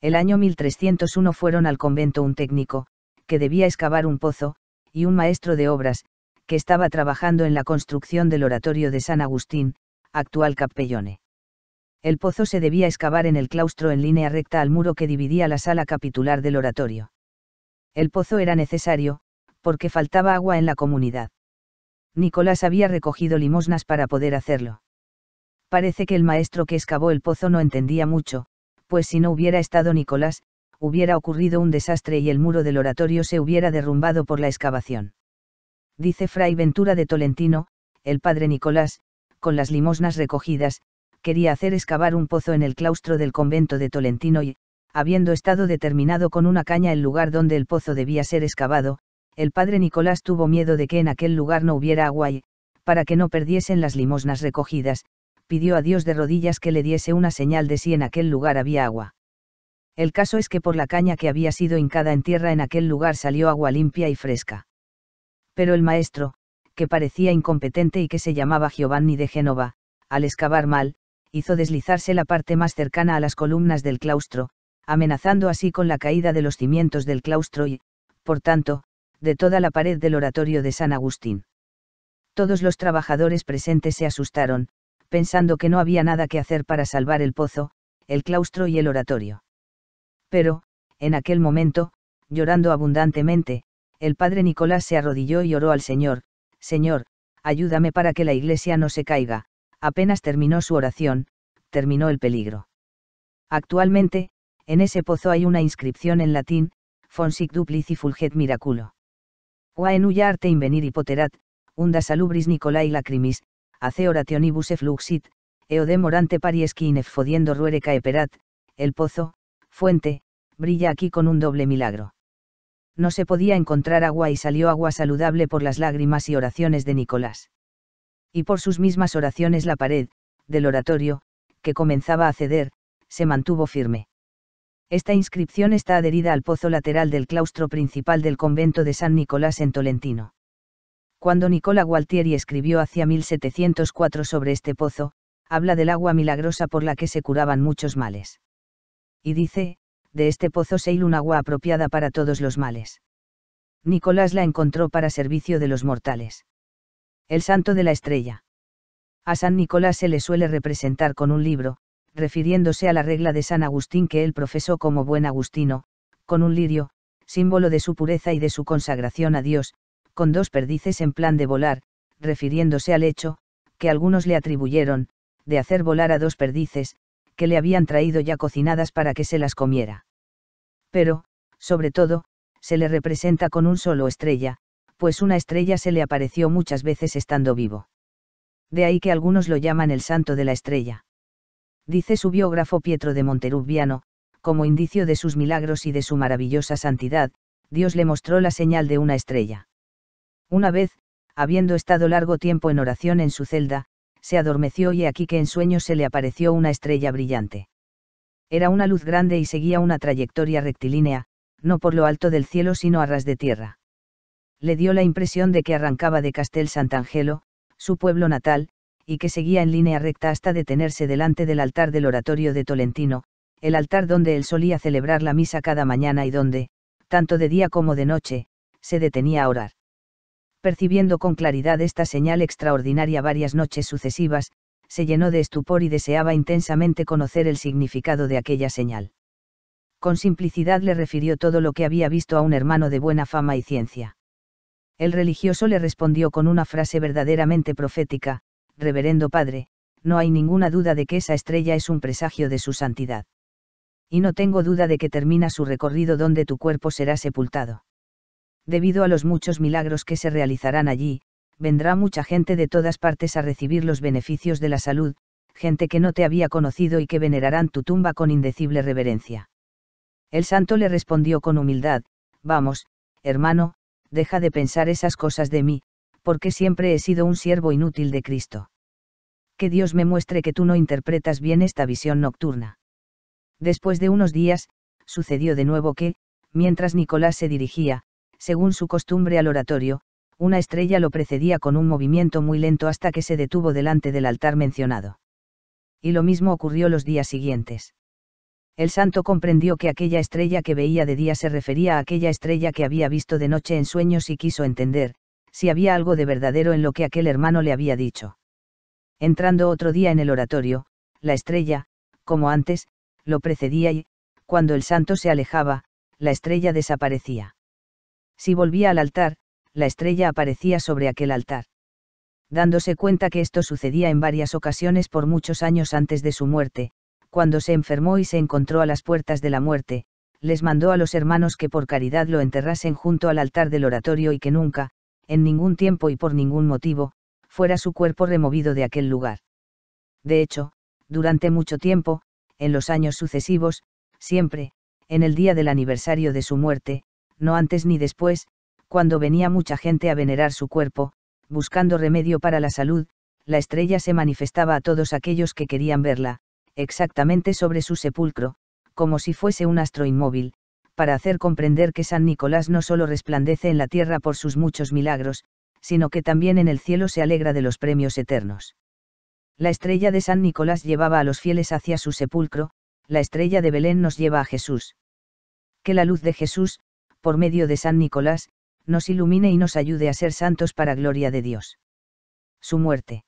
El año 1301 fueron al convento un técnico, que debía excavar un pozo, y un maestro de obras, que estaba trabajando en la construcción del oratorio de San Agustín, actual Capellone. El pozo se debía excavar en el claustro en línea recta al muro que dividía la sala capitular del oratorio. El pozo era necesario, porque faltaba agua en la comunidad. Nicolás había recogido limosnas para poder hacerlo. Parece que el maestro que excavó el pozo no entendía mucho, pues si no hubiera estado Nicolás, hubiera ocurrido un desastre y el muro del oratorio se hubiera derrumbado por la excavación dice Fray Ventura de Tolentino, el padre Nicolás, con las limosnas recogidas, quería hacer excavar un pozo en el claustro del convento de Tolentino y, habiendo estado determinado con una caña el lugar donde el pozo debía ser excavado, el padre Nicolás tuvo miedo de que en aquel lugar no hubiera agua y, para que no perdiesen las limosnas recogidas, pidió a Dios de rodillas que le diese una señal de si en aquel lugar había agua. El caso es que por la caña que había sido hincada en tierra en aquel lugar salió agua limpia y fresca. Pero el maestro, que parecía incompetente y que se llamaba Giovanni de Génova, al excavar mal, hizo deslizarse la parte más cercana a las columnas del claustro, amenazando así con la caída de los cimientos del claustro y, por tanto, de toda la pared del oratorio de San Agustín. Todos los trabajadores presentes se asustaron, pensando que no había nada que hacer para salvar el pozo, el claustro y el oratorio. Pero, en aquel momento, llorando abundantemente, el padre Nicolás se arrodilló y oró al Señor, Señor, ayúdame para que la iglesia no se caiga, apenas terminó su oración, terminó el peligro. Actualmente, en ese pozo hay una inscripción en latín, Fonsic duplici fulget miraculo. en arte invenir poterat, unda salubris Nicolai lacrimis, hace orationibus efluxit, eodem orante pariesqui fodiendo ruere caeperat, el pozo, fuente, brilla aquí con un doble milagro no se podía encontrar agua y salió agua saludable por las lágrimas y oraciones de Nicolás. Y por sus mismas oraciones la pared, del oratorio, que comenzaba a ceder, se mantuvo firme. Esta inscripción está adherida al pozo lateral del claustro principal del convento de San Nicolás en Tolentino. Cuando Nicola Gualtieri escribió hacia 1704 sobre este pozo, habla del agua milagrosa por la que se curaban muchos males. Y dice, de este pozo seil un agua apropiada para todos los males. Nicolás la encontró para servicio de los mortales. El santo de la estrella. A San Nicolás se le suele representar con un libro, refiriéndose a la regla de San Agustín que él profesó como buen agustino, con un lirio, símbolo de su pureza y de su consagración a Dios, con dos perdices en plan de volar, refiriéndose al hecho, que algunos le atribuyeron, de hacer volar a dos perdices, que le habían traído ya cocinadas para que se las comiera. Pero, sobre todo, se le representa con un solo estrella, pues una estrella se le apareció muchas veces estando vivo. De ahí que algunos lo llaman el santo de la estrella. Dice su biógrafo Pietro de Monterubiano, como indicio de sus milagros y de su maravillosa santidad, Dios le mostró la señal de una estrella. Una vez, habiendo estado largo tiempo en oración en su celda, se adormeció y aquí que en sueños se le apareció una estrella brillante. Era una luz grande y seguía una trayectoria rectilínea, no por lo alto del cielo sino a ras de tierra. Le dio la impresión de que arrancaba de Castel Sant'Angelo, su pueblo natal, y que seguía en línea recta hasta detenerse delante del altar del oratorio de Tolentino, el altar donde él solía celebrar la misa cada mañana y donde, tanto de día como de noche, se detenía a orar percibiendo con claridad esta señal extraordinaria varias noches sucesivas, se llenó de estupor y deseaba intensamente conocer el significado de aquella señal. Con simplicidad le refirió todo lo que había visto a un hermano de buena fama y ciencia. El religioso le respondió con una frase verdaderamente profética, Reverendo Padre, no hay ninguna duda de que esa estrella es un presagio de su santidad. Y no tengo duda de que termina su recorrido donde tu cuerpo será sepultado debido a los muchos milagros que se realizarán allí, vendrá mucha gente de todas partes a recibir los beneficios de la salud, gente que no te había conocido y que venerarán tu tumba con indecible reverencia. El santo le respondió con humildad, Vamos, hermano, deja de pensar esas cosas de mí, porque siempre he sido un siervo inútil de Cristo. Que Dios me muestre que tú no interpretas bien esta visión nocturna. Después de unos días, sucedió de nuevo que, mientras Nicolás se dirigía, según su costumbre al oratorio, una estrella lo precedía con un movimiento muy lento hasta que se detuvo delante del altar mencionado. Y lo mismo ocurrió los días siguientes. El santo comprendió que aquella estrella que veía de día se refería a aquella estrella que había visto de noche en sueños y quiso entender, si había algo de verdadero en lo que aquel hermano le había dicho. Entrando otro día en el oratorio, la estrella, como antes, lo precedía y, cuando el santo se alejaba, la estrella desaparecía. Si volvía al altar, la estrella aparecía sobre aquel altar. Dándose cuenta que esto sucedía en varias ocasiones por muchos años antes de su muerte, cuando se enfermó y se encontró a las puertas de la muerte, les mandó a los hermanos que por caridad lo enterrasen junto al altar del oratorio y que nunca, en ningún tiempo y por ningún motivo, fuera su cuerpo removido de aquel lugar. De hecho, durante mucho tiempo, en los años sucesivos, siempre, en el día del aniversario de su muerte, no antes ni después, cuando venía mucha gente a venerar su cuerpo, buscando remedio para la salud, la estrella se manifestaba a todos aquellos que querían verla, exactamente sobre su sepulcro, como si fuese un astro inmóvil, para hacer comprender que San Nicolás no solo resplandece en la tierra por sus muchos milagros, sino que también en el cielo se alegra de los premios eternos. La estrella de San Nicolás llevaba a los fieles hacia su sepulcro, la estrella de Belén nos lleva a Jesús. Que la luz de Jesús, por medio de San Nicolás, nos ilumine y nos ayude a ser santos para gloria de Dios. Su muerte.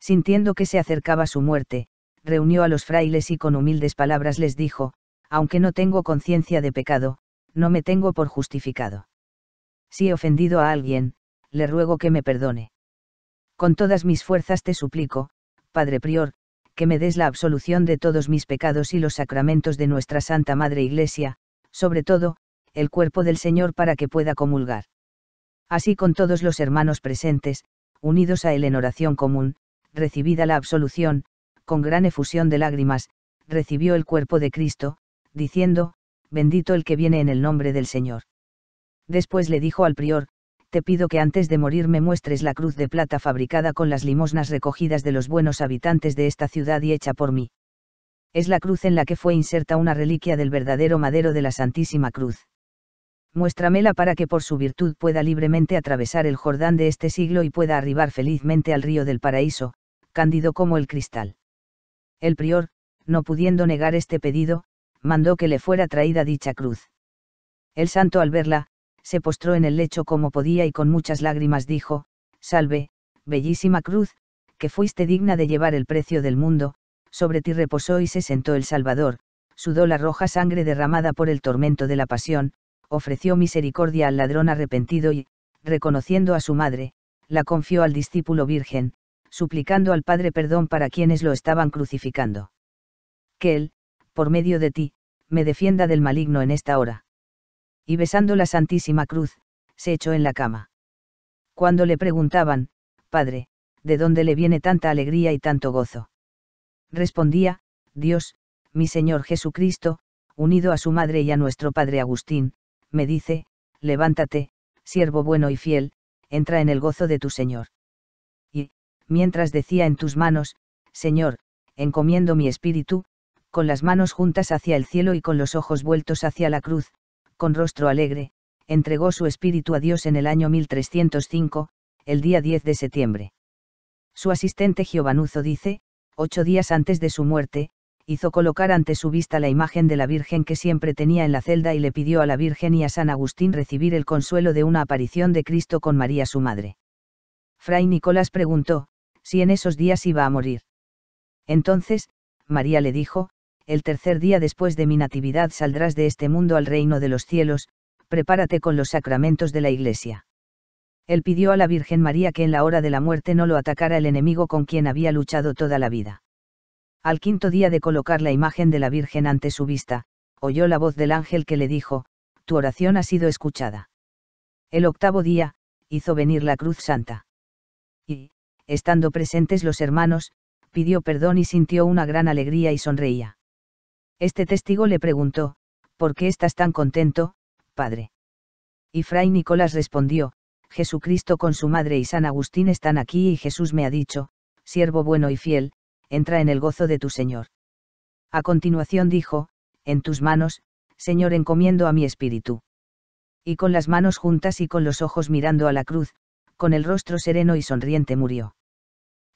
Sintiendo que se acercaba su muerte, reunió a los frailes y con humildes palabras les dijo, aunque no tengo conciencia de pecado, no me tengo por justificado. Si he ofendido a alguien, le ruego que me perdone. Con todas mis fuerzas te suplico, Padre Prior, que me des la absolución de todos mis pecados y los sacramentos de nuestra Santa Madre Iglesia, sobre todo, el cuerpo del Señor para que pueda comulgar. Así con todos los hermanos presentes, unidos a él en oración común, recibida la absolución, con gran efusión de lágrimas, recibió el cuerpo de Cristo, diciendo, Bendito el que viene en el nombre del Señor. Después le dijo al prior, Te pido que antes de morir me muestres la cruz de plata fabricada con las limosnas recogidas de los buenos habitantes de esta ciudad y hecha por mí. Es la cruz en la que fue inserta una reliquia del verdadero madero de la Santísima Cruz muéstramela para que por su virtud pueda libremente atravesar el Jordán de este siglo y pueda arribar felizmente al río del paraíso, cándido como el cristal. El prior, no pudiendo negar este pedido, mandó que le fuera traída dicha cruz. El santo al verla, se postró en el lecho como podía y con muchas lágrimas dijo, Salve, bellísima cruz, que fuiste digna de llevar el precio del mundo, sobre ti reposó y se sentó el Salvador, sudó la roja sangre derramada por el tormento de la pasión, ofreció misericordia al ladrón arrepentido y, reconociendo a su madre, la confió al discípulo virgen, suplicando al Padre perdón para quienes lo estaban crucificando. Que Él, por medio de ti, me defienda del maligno en esta hora. Y besando la Santísima Cruz, se echó en la cama. Cuando le preguntaban, Padre, ¿de dónde le viene tanta alegría y tanto gozo? Respondía, Dios, mi Señor Jesucristo, unido a su madre y a nuestro Padre Agustín, me dice, levántate, siervo bueno y fiel, entra en el gozo de tu Señor. Y, mientras decía en tus manos, Señor, encomiendo mi espíritu, con las manos juntas hacia el cielo y con los ojos vueltos hacia la cruz, con rostro alegre, entregó su espíritu a Dios en el año 1305, el día 10 de septiembre. Su asistente Giovanuzo dice, ocho días antes de su muerte, hizo colocar ante su vista la imagen de la Virgen que siempre tenía en la celda y le pidió a la Virgen y a San Agustín recibir el consuelo de una aparición de Cristo con María su madre. Fray Nicolás preguntó, si en esos días iba a morir. Entonces, María le dijo, el tercer día después de mi natividad saldrás de este mundo al reino de los cielos, prepárate con los sacramentos de la Iglesia. Él pidió a la Virgen María que en la hora de la muerte no lo atacara el enemigo con quien había luchado toda la vida. Al quinto día de colocar la imagen de la Virgen ante su vista, oyó la voz del ángel que le dijo, Tu oración ha sido escuchada. El octavo día, hizo venir la Cruz Santa. Y, estando presentes los hermanos, pidió perdón y sintió una gran alegría y sonreía. Este testigo le preguntó, ¿por qué estás tan contento, padre? Y Fray Nicolás respondió, Jesucristo con su madre y San Agustín están aquí y Jesús me ha dicho, siervo bueno y fiel, entra en el gozo de tu Señor. A continuación dijo, en tus manos, Señor encomiendo a mi espíritu. Y con las manos juntas y con los ojos mirando a la cruz, con el rostro sereno y sonriente murió.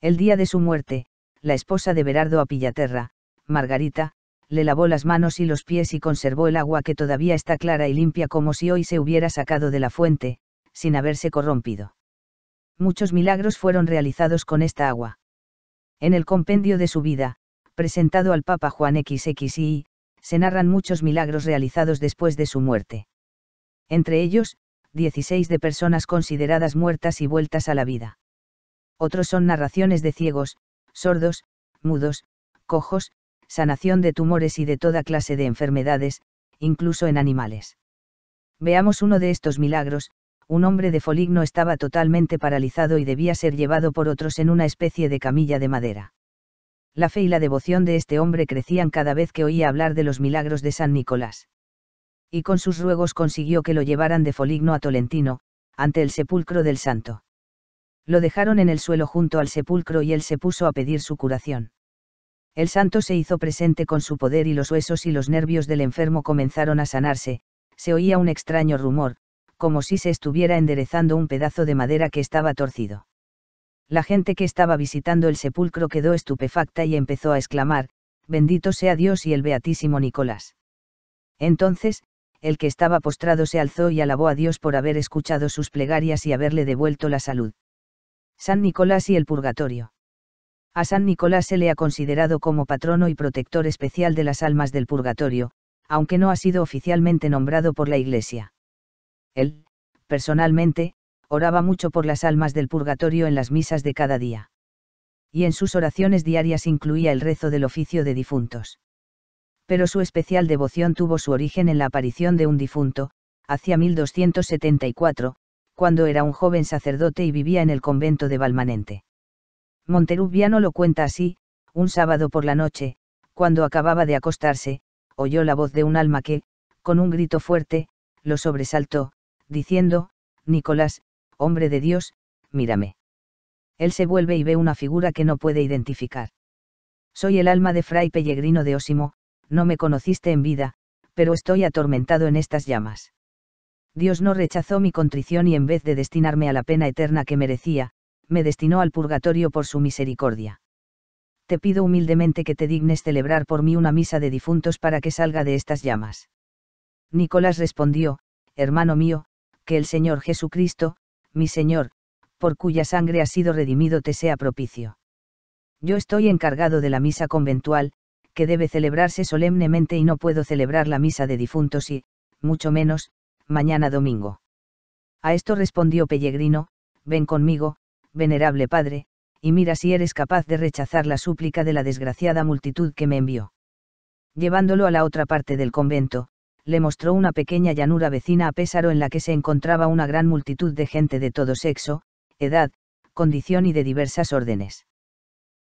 El día de su muerte, la esposa de Berardo Apillaterra, Margarita, le lavó las manos y los pies y conservó el agua que todavía está clara y limpia como si hoy se hubiera sacado de la fuente, sin haberse corrompido. Muchos milagros fueron realizados con esta agua. En el compendio de su vida, presentado al Papa Juan XXI, se narran muchos milagros realizados después de su muerte. Entre ellos, 16 de personas consideradas muertas y vueltas a la vida. Otros son narraciones de ciegos, sordos, mudos, cojos, sanación de tumores y de toda clase de enfermedades, incluso en animales. Veamos uno de estos milagros, un hombre de Foligno estaba totalmente paralizado y debía ser llevado por otros en una especie de camilla de madera. La fe y la devoción de este hombre crecían cada vez que oía hablar de los milagros de San Nicolás. Y con sus ruegos consiguió que lo llevaran de Foligno a Tolentino, ante el sepulcro del santo. Lo dejaron en el suelo junto al sepulcro y él se puso a pedir su curación. El santo se hizo presente con su poder y los huesos y los nervios del enfermo comenzaron a sanarse, se oía un extraño rumor, como si se estuviera enderezando un pedazo de madera que estaba torcido. La gente que estaba visitando el sepulcro quedó estupefacta y empezó a exclamar, Bendito sea Dios y el Beatísimo Nicolás. Entonces, el que estaba postrado se alzó y alabó a Dios por haber escuchado sus plegarias y haberle devuelto la salud. San Nicolás y el Purgatorio. A San Nicolás se le ha considerado como patrono y protector especial de las almas del purgatorio, aunque no ha sido oficialmente nombrado por la Iglesia. Él, personalmente, oraba mucho por las almas del purgatorio en las misas de cada día. Y en sus oraciones diarias incluía el rezo del oficio de difuntos. Pero su especial devoción tuvo su origen en la aparición de un difunto, hacia 1274, cuando era un joven sacerdote y vivía en el convento de Valmanente. Monterubiano lo cuenta así, un sábado por la noche, cuando acababa de acostarse, oyó la voz de un alma que, con un grito fuerte, lo sobresaltó, diciendo, Nicolás, hombre de Dios, mírame. Él se vuelve y ve una figura que no puede identificar. Soy el alma de Fray Pellegrino de Ósimo, no me conociste en vida, pero estoy atormentado en estas llamas. Dios no rechazó mi contrición y en vez de destinarme a la pena eterna que merecía, me destinó al purgatorio por su misericordia. Te pido humildemente que te dignes celebrar por mí una misa de difuntos para que salga de estas llamas. Nicolás respondió, Hermano mío, que el Señor Jesucristo, mi Señor, por cuya sangre ha sido redimido te sea propicio. Yo estoy encargado de la misa conventual, que debe celebrarse solemnemente y no puedo celebrar la misa de difuntos y, mucho menos, mañana domingo. A esto respondió Pellegrino, ven conmigo, venerable Padre, y mira si eres capaz de rechazar la súplica de la desgraciada multitud que me envió. Llevándolo a la otra parte del convento, le mostró una pequeña llanura vecina a Pésaro en la que se encontraba una gran multitud de gente de todo sexo, edad, condición y de diversas órdenes.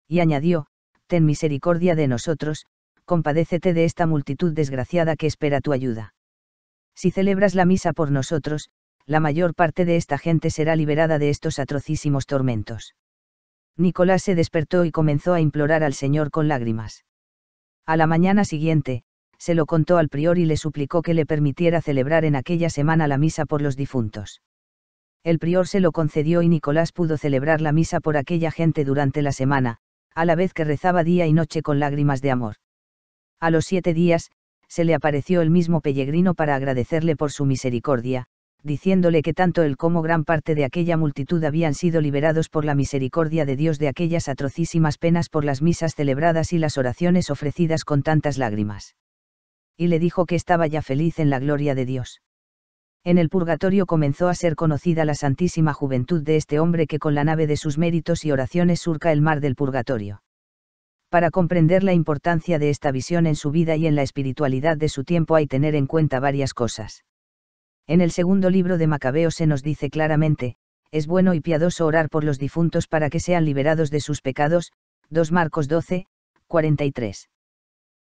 Y añadió, Ten misericordia de nosotros, compadécete de esta multitud desgraciada que espera tu ayuda. Si celebras la misa por nosotros, la mayor parte de esta gente será liberada de estos atrocísimos tormentos. Nicolás se despertó y comenzó a implorar al Señor con lágrimas. A la mañana siguiente, se lo contó al prior y le suplicó que le permitiera celebrar en aquella semana la misa por los difuntos. El prior se lo concedió y Nicolás pudo celebrar la misa por aquella gente durante la semana, a la vez que rezaba día y noche con lágrimas de amor. A los siete días, se le apareció el mismo Pellegrino para agradecerle por su misericordia, diciéndole que tanto él como gran parte de aquella multitud habían sido liberados por la misericordia de Dios de aquellas atrocísimas penas por las misas celebradas y las oraciones ofrecidas con tantas lágrimas y le dijo que estaba ya feliz en la gloria de Dios. En el purgatorio comenzó a ser conocida la santísima juventud de este hombre que con la nave de sus méritos y oraciones surca el mar del purgatorio. Para comprender la importancia de esta visión en su vida y en la espiritualidad de su tiempo hay tener en cuenta varias cosas. En el segundo libro de Macabeo se nos dice claramente, es bueno y piadoso orar por los difuntos para que sean liberados de sus pecados, 2 Marcos 12, 43.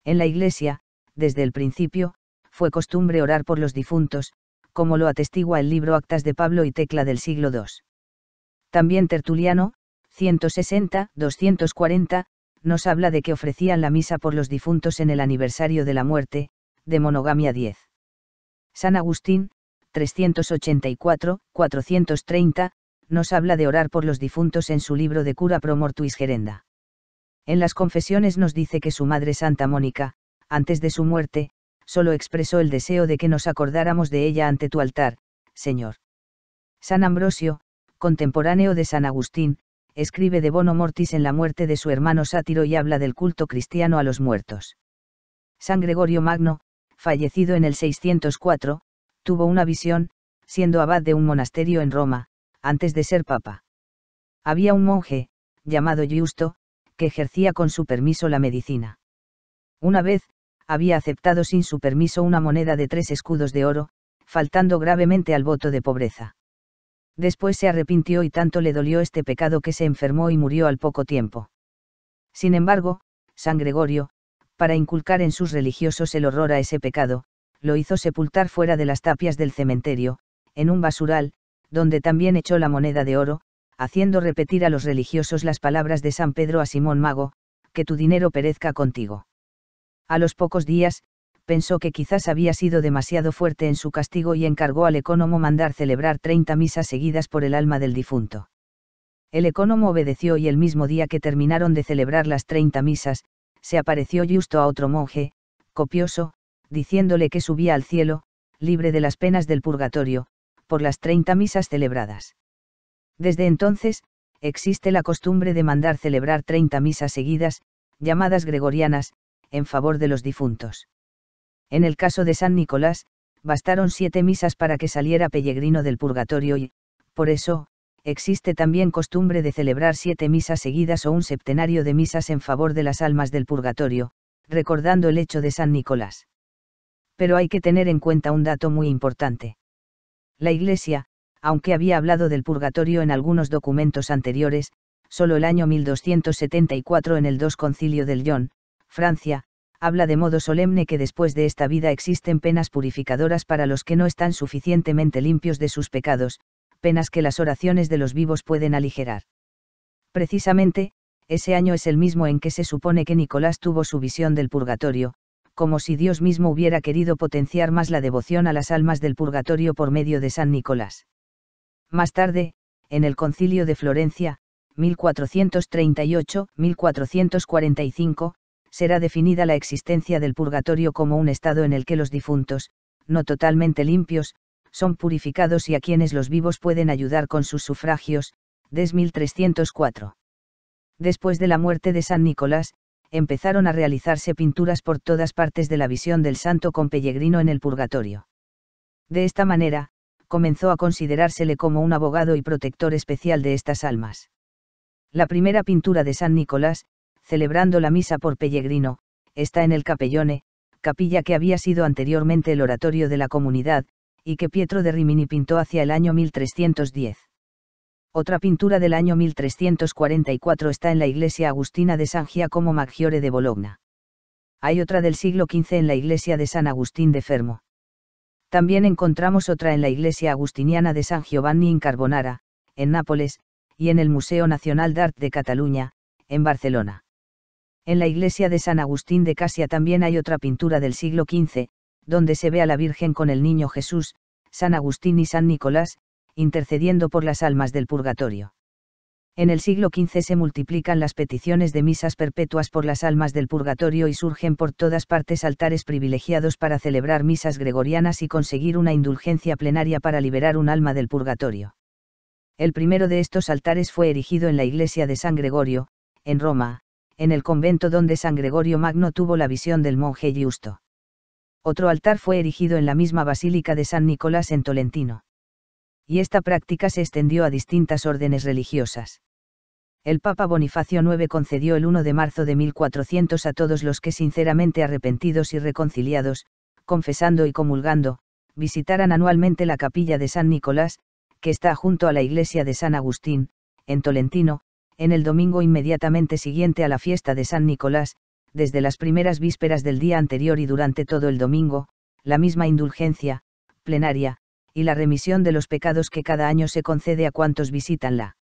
En la Iglesia, desde el principio, fue costumbre orar por los difuntos, como lo atestigua el libro Actas de Pablo y Tecla del siglo II. También Tertuliano, 160-240, nos habla de que ofrecían la misa por los difuntos en el aniversario de la muerte, de Monogamia 10. San Agustín, 384-430, nos habla de orar por los difuntos en su libro de cura pro mortuis gerenda. En las confesiones nos dice que su madre Santa Mónica, antes de su muerte, solo expresó el deseo de que nos acordáramos de ella ante tu altar, Señor. San Ambrosio, contemporáneo de San Agustín, escribe de Bono Mortis en la muerte de su hermano sátiro y habla del culto cristiano a los muertos. San Gregorio Magno, fallecido en el 604, tuvo una visión, siendo abad de un monasterio en Roma, antes de ser papa. Había un monje, llamado Giusto, que ejercía con su permiso la medicina. Una vez, había aceptado sin su permiso una moneda de tres escudos de oro, faltando gravemente al voto de pobreza. Después se arrepintió y tanto le dolió este pecado que se enfermó y murió al poco tiempo. Sin embargo, San Gregorio, para inculcar en sus religiosos el horror a ese pecado, lo hizo sepultar fuera de las tapias del cementerio, en un basural, donde también echó la moneda de oro, haciendo repetir a los religiosos las palabras de San Pedro a Simón Mago, que tu dinero perezca contigo. A los pocos días, pensó que quizás había sido demasiado fuerte en su castigo y encargó al ecónomo mandar celebrar 30 misas seguidas por el alma del difunto. El ecónomo obedeció y el mismo día que terminaron de celebrar las 30 misas, se apareció justo a otro monje, copioso, diciéndole que subía al cielo, libre de las penas del purgatorio, por las 30 misas celebradas. Desde entonces, existe la costumbre de mandar celebrar 30 misas seguidas, llamadas gregorianas, en favor de los difuntos. En el caso de San Nicolás, bastaron siete misas para que saliera Pellegrino del purgatorio y, por eso, existe también costumbre de celebrar siete misas seguidas o un septenario de misas en favor de las almas del purgatorio, recordando el hecho de San Nicolás. Pero hay que tener en cuenta un dato muy importante. La Iglesia, aunque había hablado del purgatorio en algunos documentos anteriores, solo el año 1274 en el II concilio del Yon, Francia, habla de modo solemne que después de esta vida existen penas purificadoras para los que no están suficientemente limpios de sus pecados, penas que las oraciones de los vivos pueden aligerar. Precisamente, ese año es el mismo en que se supone que Nicolás tuvo su visión del purgatorio, como si Dios mismo hubiera querido potenciar más la devoción a las almas del purgatorio por medio de San Nicolás. Más tarde, en el concilio de Florencia, 1438-1445, será definida la existencia del purgatorio como un estado en el que los difuntos, no totalmente limpios, son purificados y a quienes los vivos pueden ayudar con sus sufragios, des 1304. Después de la muerte de San Nicolás, empezaron a realizarse pinturas por todas partes de la visión del santo con Pellegrino en el purgatorio. De esta manera, comenzó a considerársele como un abogado y protector especial de estas almas. La primera pintura de San Nicolás, celebrando la misa por Pellegrino, está en el Capellone, capilla que había sido anteriormente el oratorio de la comunidad, y que Pietro de Rimini pintó hacia el año 1310. Otra pintura del año 1344 está en la iglesia agustina de San Giacomo Maggiore de Bologna. Hay otra del siglo XV en la iglesia de San Agustín de Fermo. También encontramos otra en la iglesia agustiniana de San Giovanni in Carbonara, en Nápoles, y en el Museo Nacional d'Art de Cataluña, en Barcelona. En la iglesia de San Agustín de Casia también hay otra pintura del siglo XV, donde se ve a la Virgen con el Niño Jesús, San Agustín y San Nicolás, intercediendo por las almas del purgatorio. En el siglo XV se multiplican las peticiones de misas perpetuas por las almas del purgatorio y surgen por todas partes altares privilegiados para celebrar misas gregorianas y conseguir una indulgencia plenaria para liberar un alma del purgatorio. El primero de estos altares fue erigido en la iglesia de San Gregorio, en Roma, en el convento donde San Gregorio Magno tuvo la visión del monje Justo. Otro altar fue erigido en la misma basílica de San Nicolás en Tolentino. Y esta práctica se extendió a distintas órdenes religiosas. El Papa Bonifacio IX concedió el 1 de marzo de 1400 a todos los que sinceramente arrepentidos y reconciliados, confesando y comulgando, visitaran anualmente la capilla de San Nicolás, que está junto a la iglesia de San Agustín, en Tolentino, en el domingo inmediatamente siguiente a la fiesta de San Nicolás, desde las primeras vísperas del día anterior y durante todo el domingo, la misma indulgencia, plenaria, y la remisión de los pecados que cada año se concede a cuantos visitan la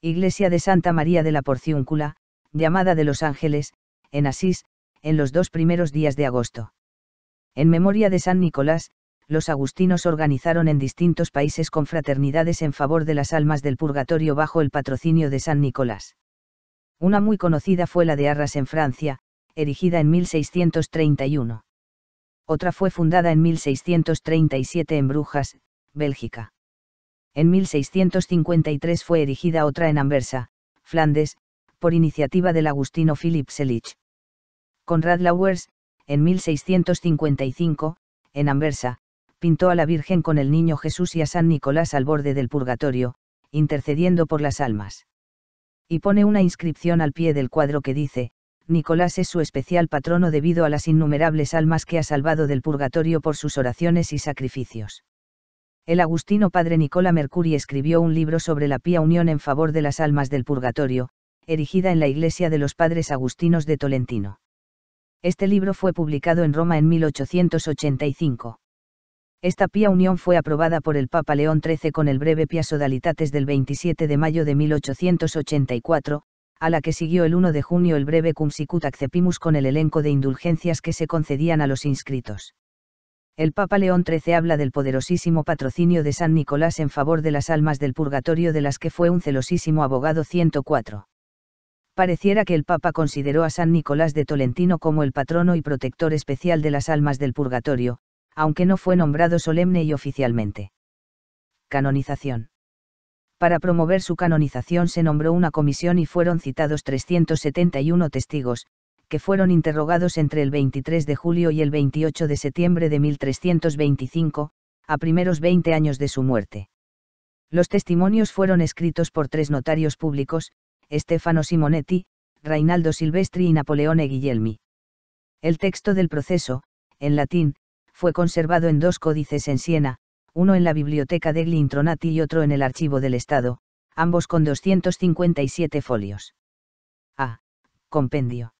Iglesia de Santa María de la Porciúncula, llamada de los Ángeles, en Asís, en los dos primeros días de agosto. En memoria de San Nicolás, los agustinos organizaron en distintos países confraternidades en favor de las almas del purgatorio bajo el patrocinio de San Nicolás. Una muy conocida fue la de Arras en Francia, erigida en 1631. Otra fue fundada en 1637 en Brujas, Bélgica. En 1653 fue erigida otra en Anversa, Flandes, por iniciativa del agustino Philip Selich. Conrad Lauwers, en 1655, en Anversa, pintó a la Virgen con el Niño Jesús y a San Nicolás al borde del purgatorio, intercediendo por las almas. Y pone una inscripción al pie del cuadro que dice, Nicolás es su especial patrono debido a las innumerables almas que ha salvado del purgatorio por sus oraciones y sacrificios. El agustino padre Nicola Mercuri escribió un libro sobre la pía unión en favor de las almas del purgatorio, erigida en la iglesia de los padres agustinos de Tolentino. Este libro fue publicado en Roma en 1885. Esta pía unión fue aprobada por el Papa León XIII con el breve Pia Sodalitates del 27 de mayo de 1884, a la que siguió el 1 de junio el breve Cum sicut accepimus con el elenco de indulgencias que se concedían a los inscritos. El Papa León XIII habla del poderosísimo patrocinio de San Nicolás en favor de las almas del purgatorio de las que fue un celosísimo abogado 104. Pareciera que el Papa consideró a San Nicolás de Tolentino como el patrono y protector especial de las almas del purgatorio, aunque no fue nombrado solemne y oficialmente. Canonización. Para promover su canonización se nombró una comisión y fueron citados 371 testigos, que fueron interrogados entre el 23 de julio y el 28 de septiembre de 1325, a primeros 20 años de su muerte. Los testimonios fueron escritos por tres notarios públicos, Stefano Simonetti, Reinaldo Silvestri y Napoleone Guillermi. El texto del proceso, en latín, fue conservado en dos códices en Siena, uno en la biblioteca degli Intronati y otro en el archivo del Estado, ambos con 257 folios. A. Ah, compendio.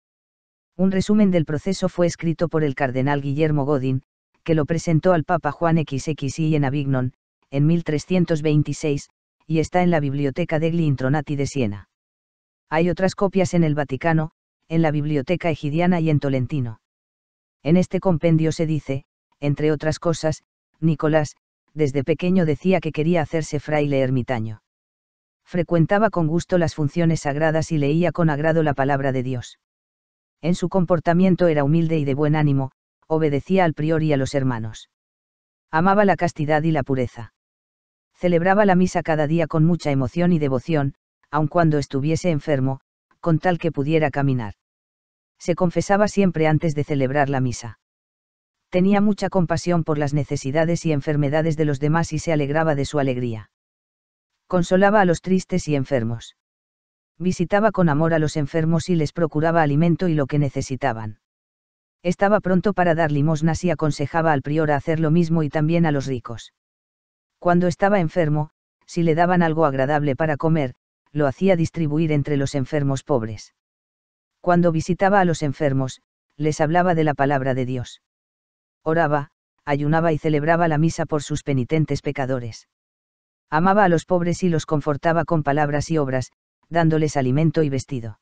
Un resumen del proceso fue escrito por el cardenal Guillermo Godin, que lo presentó al Papa Juan XXI en Avignon, en 1326, y está en la biblioteca degli Intronati de Siena. Hay otras copias en el Vaticano, en la biblioteca egidiana y en Tolentino. En este compendio se dice, entre otras cosas, Nicolás, desde pequeño decía que quería hacerse fraile ermitaño. Frecuentaba con gusto las funciones sagradas y leía con agrado la palabra de Dios. En su comportamiento era humilde y de buen ánimo, obedecía al prior y a los hermanos. Amaba la castidad y la pureza. Celebraba la misa cada día con mucha emoción y devoción, aun cuando estuviese enfermo, con tal que pudiera caminar. Se confesaba siempre antes de celebrar la misa tenía mucha compasión por las necesidades y enfermedades de los demás y se alegraba de su alegría. Consolaba a los tristes y enfermos. Visitaba con amor a los enfermos y les procuraba alimento y lo que necesitaban. Estaba pronto para dar limosnas y aconsejaba al prior a hacer lo mismo y también a los ricos. Cuando estaba enfermo, si le daban algo agradable para comer, lo hacía distribuir entre los enfermos pobres. Cuando visitaba a los enfermos, les hablaba de la palabra de Dios oraba, ayunaba y celebraba la misa por sus penitentes pecadores. Amaba a los pobres y los confortaba con palabras y obras, dándoles alimento y vestido.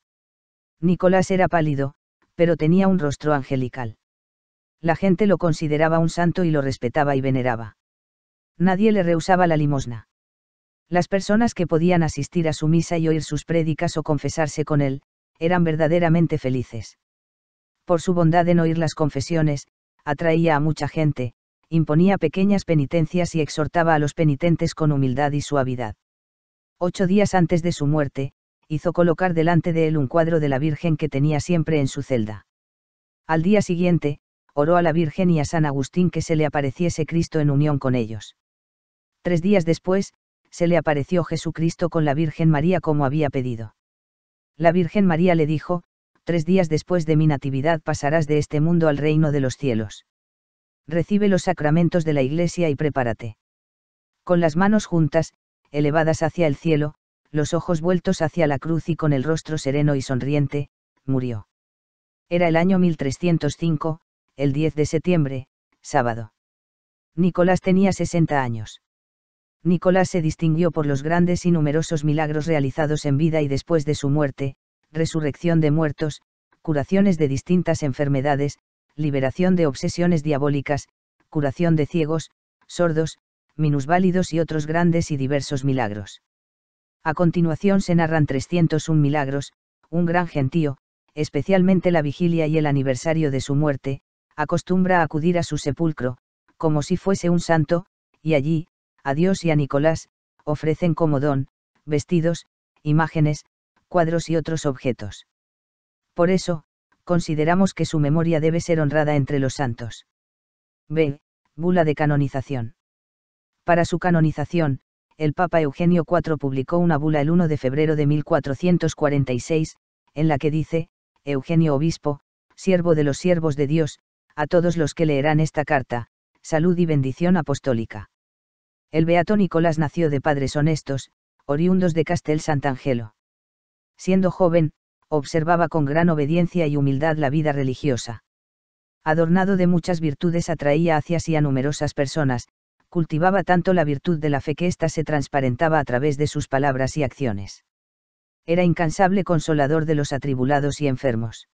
Nicolás era pálido, pero tenía un rostro angelical. La gente lo consideraba un santo y lo respetaba y veneraba. Nadie le rehusaba la limosna. Las personas que podían asistir a su misa y oír sus prédicas o confesarse con él, eran verdaderamente felices. Por su bondad en oír las confesiones, atraía a mucha gente, imponía pequeñas penitencias y exhortaba a los penitentes con humildad y suavidad. Ocho días antes de su muerte, hizo colocar delante de él un cuadro de la Virgen que tenía siempre en su celda. Al día siguiente, oró a la Virgen y a San Agustín que se le apareciese Cristo en unión con ellos. Tres días después, se le apareció Jesucristo con la Virgen María como había pedido. La Virgen María le dijo, tres días después de mi natividad pasarás de este mundo al reino de los cielos. Recibe los sacramentos de la Iglesia y prepárate. Con las manos juntas, elevadas hacia el cielo, los ojos vueltos hacia la cruz y con el rostro sereno y sonriente, murió. Era el año 1305, el 10 de septiembre, sábado. Nicolás tenía 60 años. Nicolás se distinguió por los grandes y numerosos milagros realizados en vida y después de su muerte, resurrección de muertos, curaciones de distintas enfermedades, liberación de obsesiones diabólicas, curación de ciegos, sordos, minusválidos y otros grandes y diversos milagros. A continuación se narran 301 milagros, un gran gentío, especialmente la vigilia y el aniversario de su muerte, acostumbra a acudir a su sepulcro, como si fuese un santo, y allí, a Dios y a Nicolás, ofrecen como don, vestidos, imágenes, cuadros y otros objetos. Por eso, consideramos que su memoria debe ser honrada entre los santos. B. Bula de canonización. Para su canonización, el Papa Eugenio IV publicó una bula el 1 de febrero de 1446, en la que dice, Eugenio Obispo, siervo de los siervos de Dios, a todos los que leerán esta carta, salud y bendición apostólica. El Beato Nicolás nació de padres honestos, oriundos de Castel Sant'Angelo. Siendo joven, observaba con gran obediencia y humildad la vida religiosa. Adornado de muchas virtudes atraía hacia sí a numerosas personas, cultivaba tanto la virtud de la fe que ésta se transparentaba a través de sus palabras y acciones. Era incansable consolador de los atribulados y enfermos.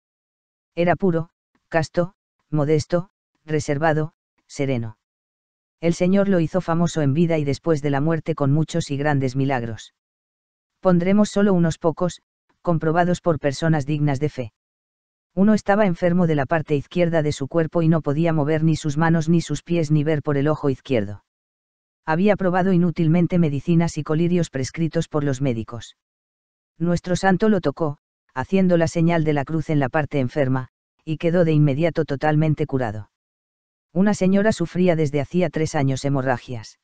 Era puro, casto, modesto, reservado, sereno. El Señor lo hizo famoso en vida y después de la muerte con muchos y grandes milagros. Pondremos solo unos pocos, comprobados por personas dignas de fe. Uno estaba enfermo de la parte izquierda de su cuerpo y no podía mover ni sus manos ni sus pies ni ver por el ojo izquierdo. Había probado inútilmente medicinas y colirios prescritos por los médicos. Nuestro santo lo tocó, haciendo la señal de la cruz en la parte enferma, y quedó de inmediato totalmente curado. Una señora sufría desde hacía tres años hemorragias.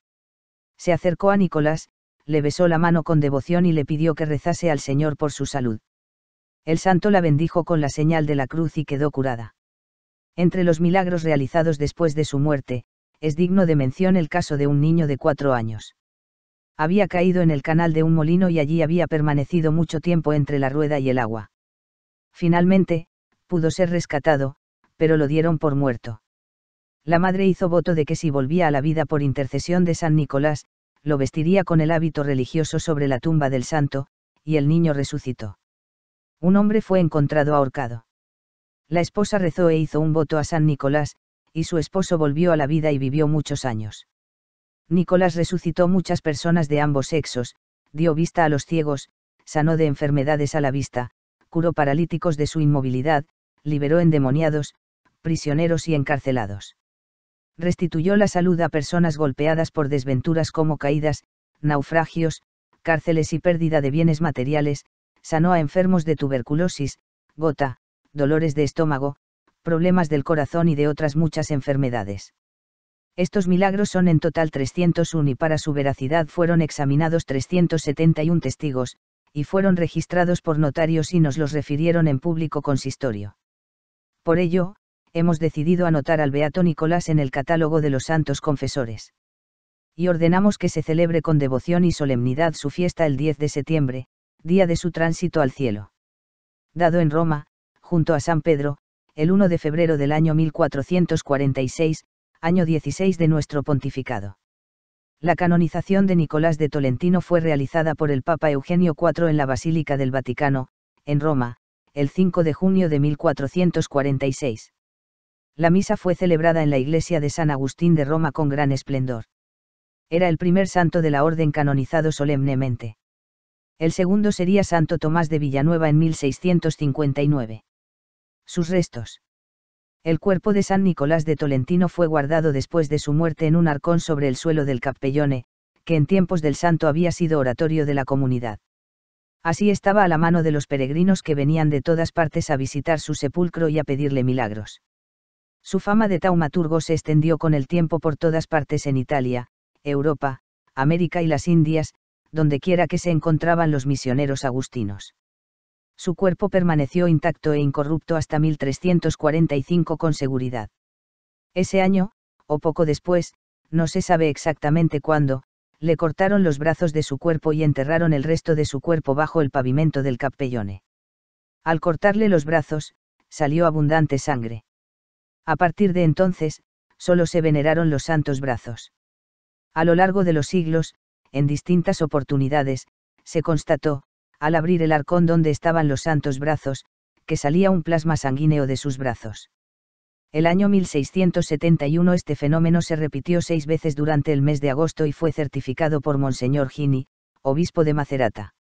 Se acercó a Nicolás, le besó la mano con devoción y le pidió que rezase al Señor por su salud. El santo la bendijo con la señal de la cruz y quedó curada. Entre los milagros realizados después de su muerte, es digno de mención el caso de un niño de cuatro años. Había caído en el canal de un molino y allí había permanecido mucho tiempo entre la rueda y el agua. Finalmente, pudo ser rescatado, pero lo dieron por muerto. La madre hizo voto de que si volvía a la vida por intercesión de San Nicolás, lo vestiría con el hábito religioso sobre la tumba del santo, y el niño resucitó. Un hombre fue encontrado ahorcado. La esposa rezó e hizo un voto a San Nicolás, y su esposo volvió a la vida y vivió muchos años. Nicolás resucitó muchas personas de ambos sexos, dio vista a los ciegos, sanó de enfermedades a la vista, curó paralíticos de su inmovilidad, liberó endemoniados, prisioneros y encarcelados restituyó la salud a personas golpeadas por desventuras como caídas, naufragios, cárceles y pérdida de bienes materiales, sanó a enfermos de tuberculosis, gota, dolores de estómago, problemas del corazón y de otras muchas enfermedades. Estos milagros son en total 301 y para su veracidad fueron examinados 371 testigos, y fueron registrados por notarios y nos los refirieron en público consistorio. Por ello, hemos decidido anotar al Beato Nicolás en el catálogo de los santos confesores. Y ordenamos que se celebre con devoción y solemnidad su fiesta el 10 de septiembre, día de su tránsito al cielo. Dado en Roma, junto a San Pedro, el 1 de febrero del año 1446, año 16 de nuestro pontificado. La canonización de Nicolás de Tolentino fue realizada por el Papa Eugenio IV en la Basílica del Vaticano, en Roma, el 5 de junio de 1446 la misa fue celebrada en la iglesia de San Agustín de Roma con gran esplendor. Era el primer santo de la orden canonizado solemnemente. El segundo sería Santo Tomás de Villanueva en 1659. Sus restos. El cuerpo de San Nicolás de Tolentino fue guardado después de su muerte en un arcón sobre el suelo del capellone, que en tiempos del santo había sido oratorio de la comunidad. Así estaba a la mano de los peregrinos que venían de todas partes a visitar su sepulcro y a pedirle milagros. Su fama de taumaturgo se extendió con el tiempo por todas partes en Italia, Europa, América y las Indias, donde quiera que se encontraban los misioneros agustinos. Su cuerpo permaneció intacto e incorrupto hasta 1345 con seguridad. Ese año, o poco después, no se sabe exactamente cuándo, le cortaron los brazos de su cuerpo y enterraron el resto de su cuerpo bajo el pavimento del Capellone. Al cortarle los brazos, salió abundante sangre. A partir de entonces, solo se veneraron los santos brazos. A lo largo de los siglos, en distintas oportunidades, se constató, al abrir el arcón donde estaban los santos brazos, que salía un plasma sanguíneo de sus brazos. El año 1671 este fenómeno se repitió seis veces durante el mes de agosto y fue certificado por Monseñor Gini, obispo de Macerata.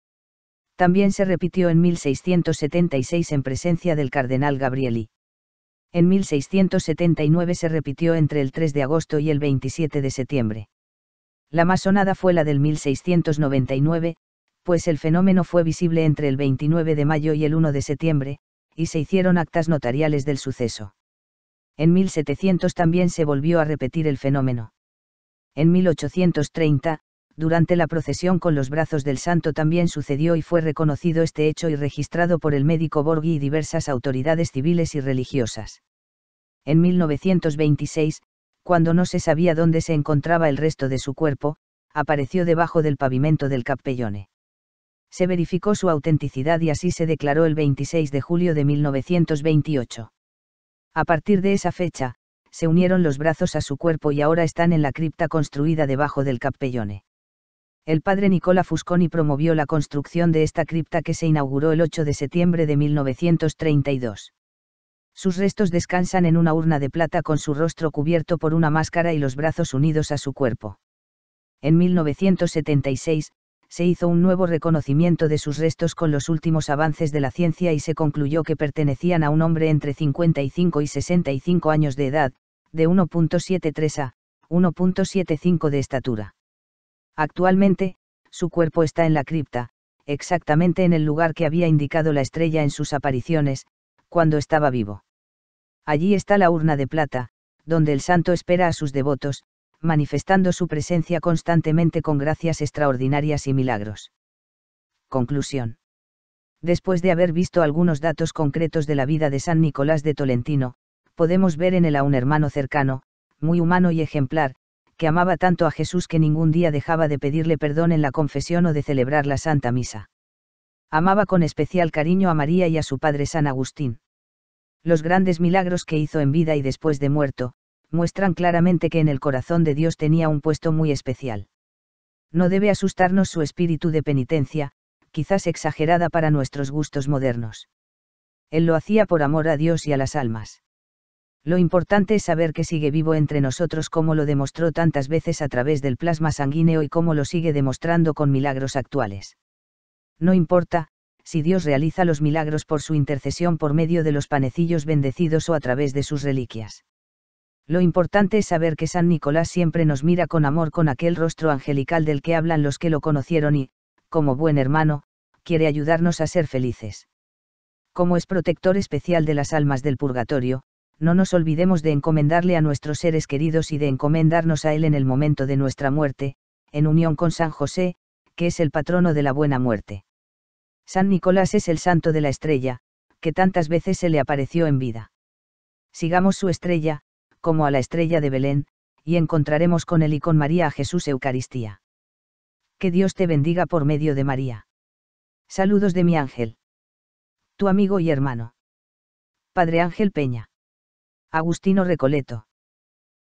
También se repitió en 1676 en presencia del cardenal Gabrieli en 1679 se repitió entre el 3 de agosto y el 27 de septiembre. La más sonada fue la del 1699, pues el fenómeno fue visible entre el 29 de mayo y el 1 de septiembre, y se hicieron actas notariales del suceso. En 1700 también se volvió a repetir el fenómeno. En 1830, durante la procesión con los brazos del santo también sucedió y fue reconocido este hecho y registrado por el médico Borghi y diversas autoridades civiles y religiosas. En 1926, cuando no se sabía dónde se encontraba el resto de su cuerpo, apareció debajo del pavimento del capellone. Se verificó su autenticidad y así se declaró el 26 de julio de 1928. A partir de esa fecha, se unieron los brazos a su cuerpo y ahora están en la cripta construida debajo del capellone el padre Nicola Fusconi promovió la construcción de esta cripta que se inauguró el 8 de septiembre de 1932. Sus restos descansan en una urna de plata con su rostro cubierto por una máscara y los brazos unidos a su cuerpo. En 1976, se hizo un nuevo reconocimiento de sus restos con los últimos avances de la ciencia y se concluyó que pertenecían a un hombre entre 55 y 65 años de edad, de 1.73 a 1.75 de estatura. Actualmente, su cuerpo está en la cripta, exactamente en el lugar que había indicado la estrella en sus apariciones, cuando estaba vivo. Allí está la urna de plata, donde el santo espera a sus devotos, manifestando su presencia constantemente con gracias extraordinarias y milagros. Conclusión. Después de haber visto algunos datos concretos de la vida de San Nicolás de Tolentino, podemos ver en él a un hermano cercano, muy humano y ejemplar, que amaba tanto a Jesús que ningún día dejaba de pedirle perdón en la confesión o de celebrar la Santa Misa. Amaba con especial cariño a María y a su padre San Agustín. Los grandes milagros que hizo en vida y después de muerto, muestran claramente que en el corazón de Dios tenía un puesto muy especial. No debe asustarnos su espíritu de penitencia, quizás exagerada para nuestros gustos modernos. Él lo hacía por amor a Dios y a las almas. Lo importante es saber que sigue vivo entre nosotros como lo demostró tantas veces a través del plasma sanguíneo y como lo sigue demostrando con milagros actuales. No importa, si Dios realiza los milagros por su intercesión por medio de los panecillos bendecidos o a través de sus reliquias. Lo importante es saber que San Nicolás siempre nos mira con amor con aquel rostro angelical del que hablan los que lo conocieron y, como buen hermano, quiere ayudarnos a ser felices. Como es protector especial de las almas del purgatorio, no nos olvidemos de encomendarle a nuestros seres queridos y de encomendarnos a Él en el momento de nuestra muerte, en unión con San José, que es el patrono de la buena muerte. San Nicolás es el santo de la estrella, que tantas veces se le apareció en vida. Sigamos su estrella, como a la estrella de Belén, y encontraremos con él y con María a Jesús Eucaristía. Que Dios te bendiga por medio de María. Saludos de mi ángel. Tu amigo y hermano. Padre Ángel Peña. Agustino Recoleto.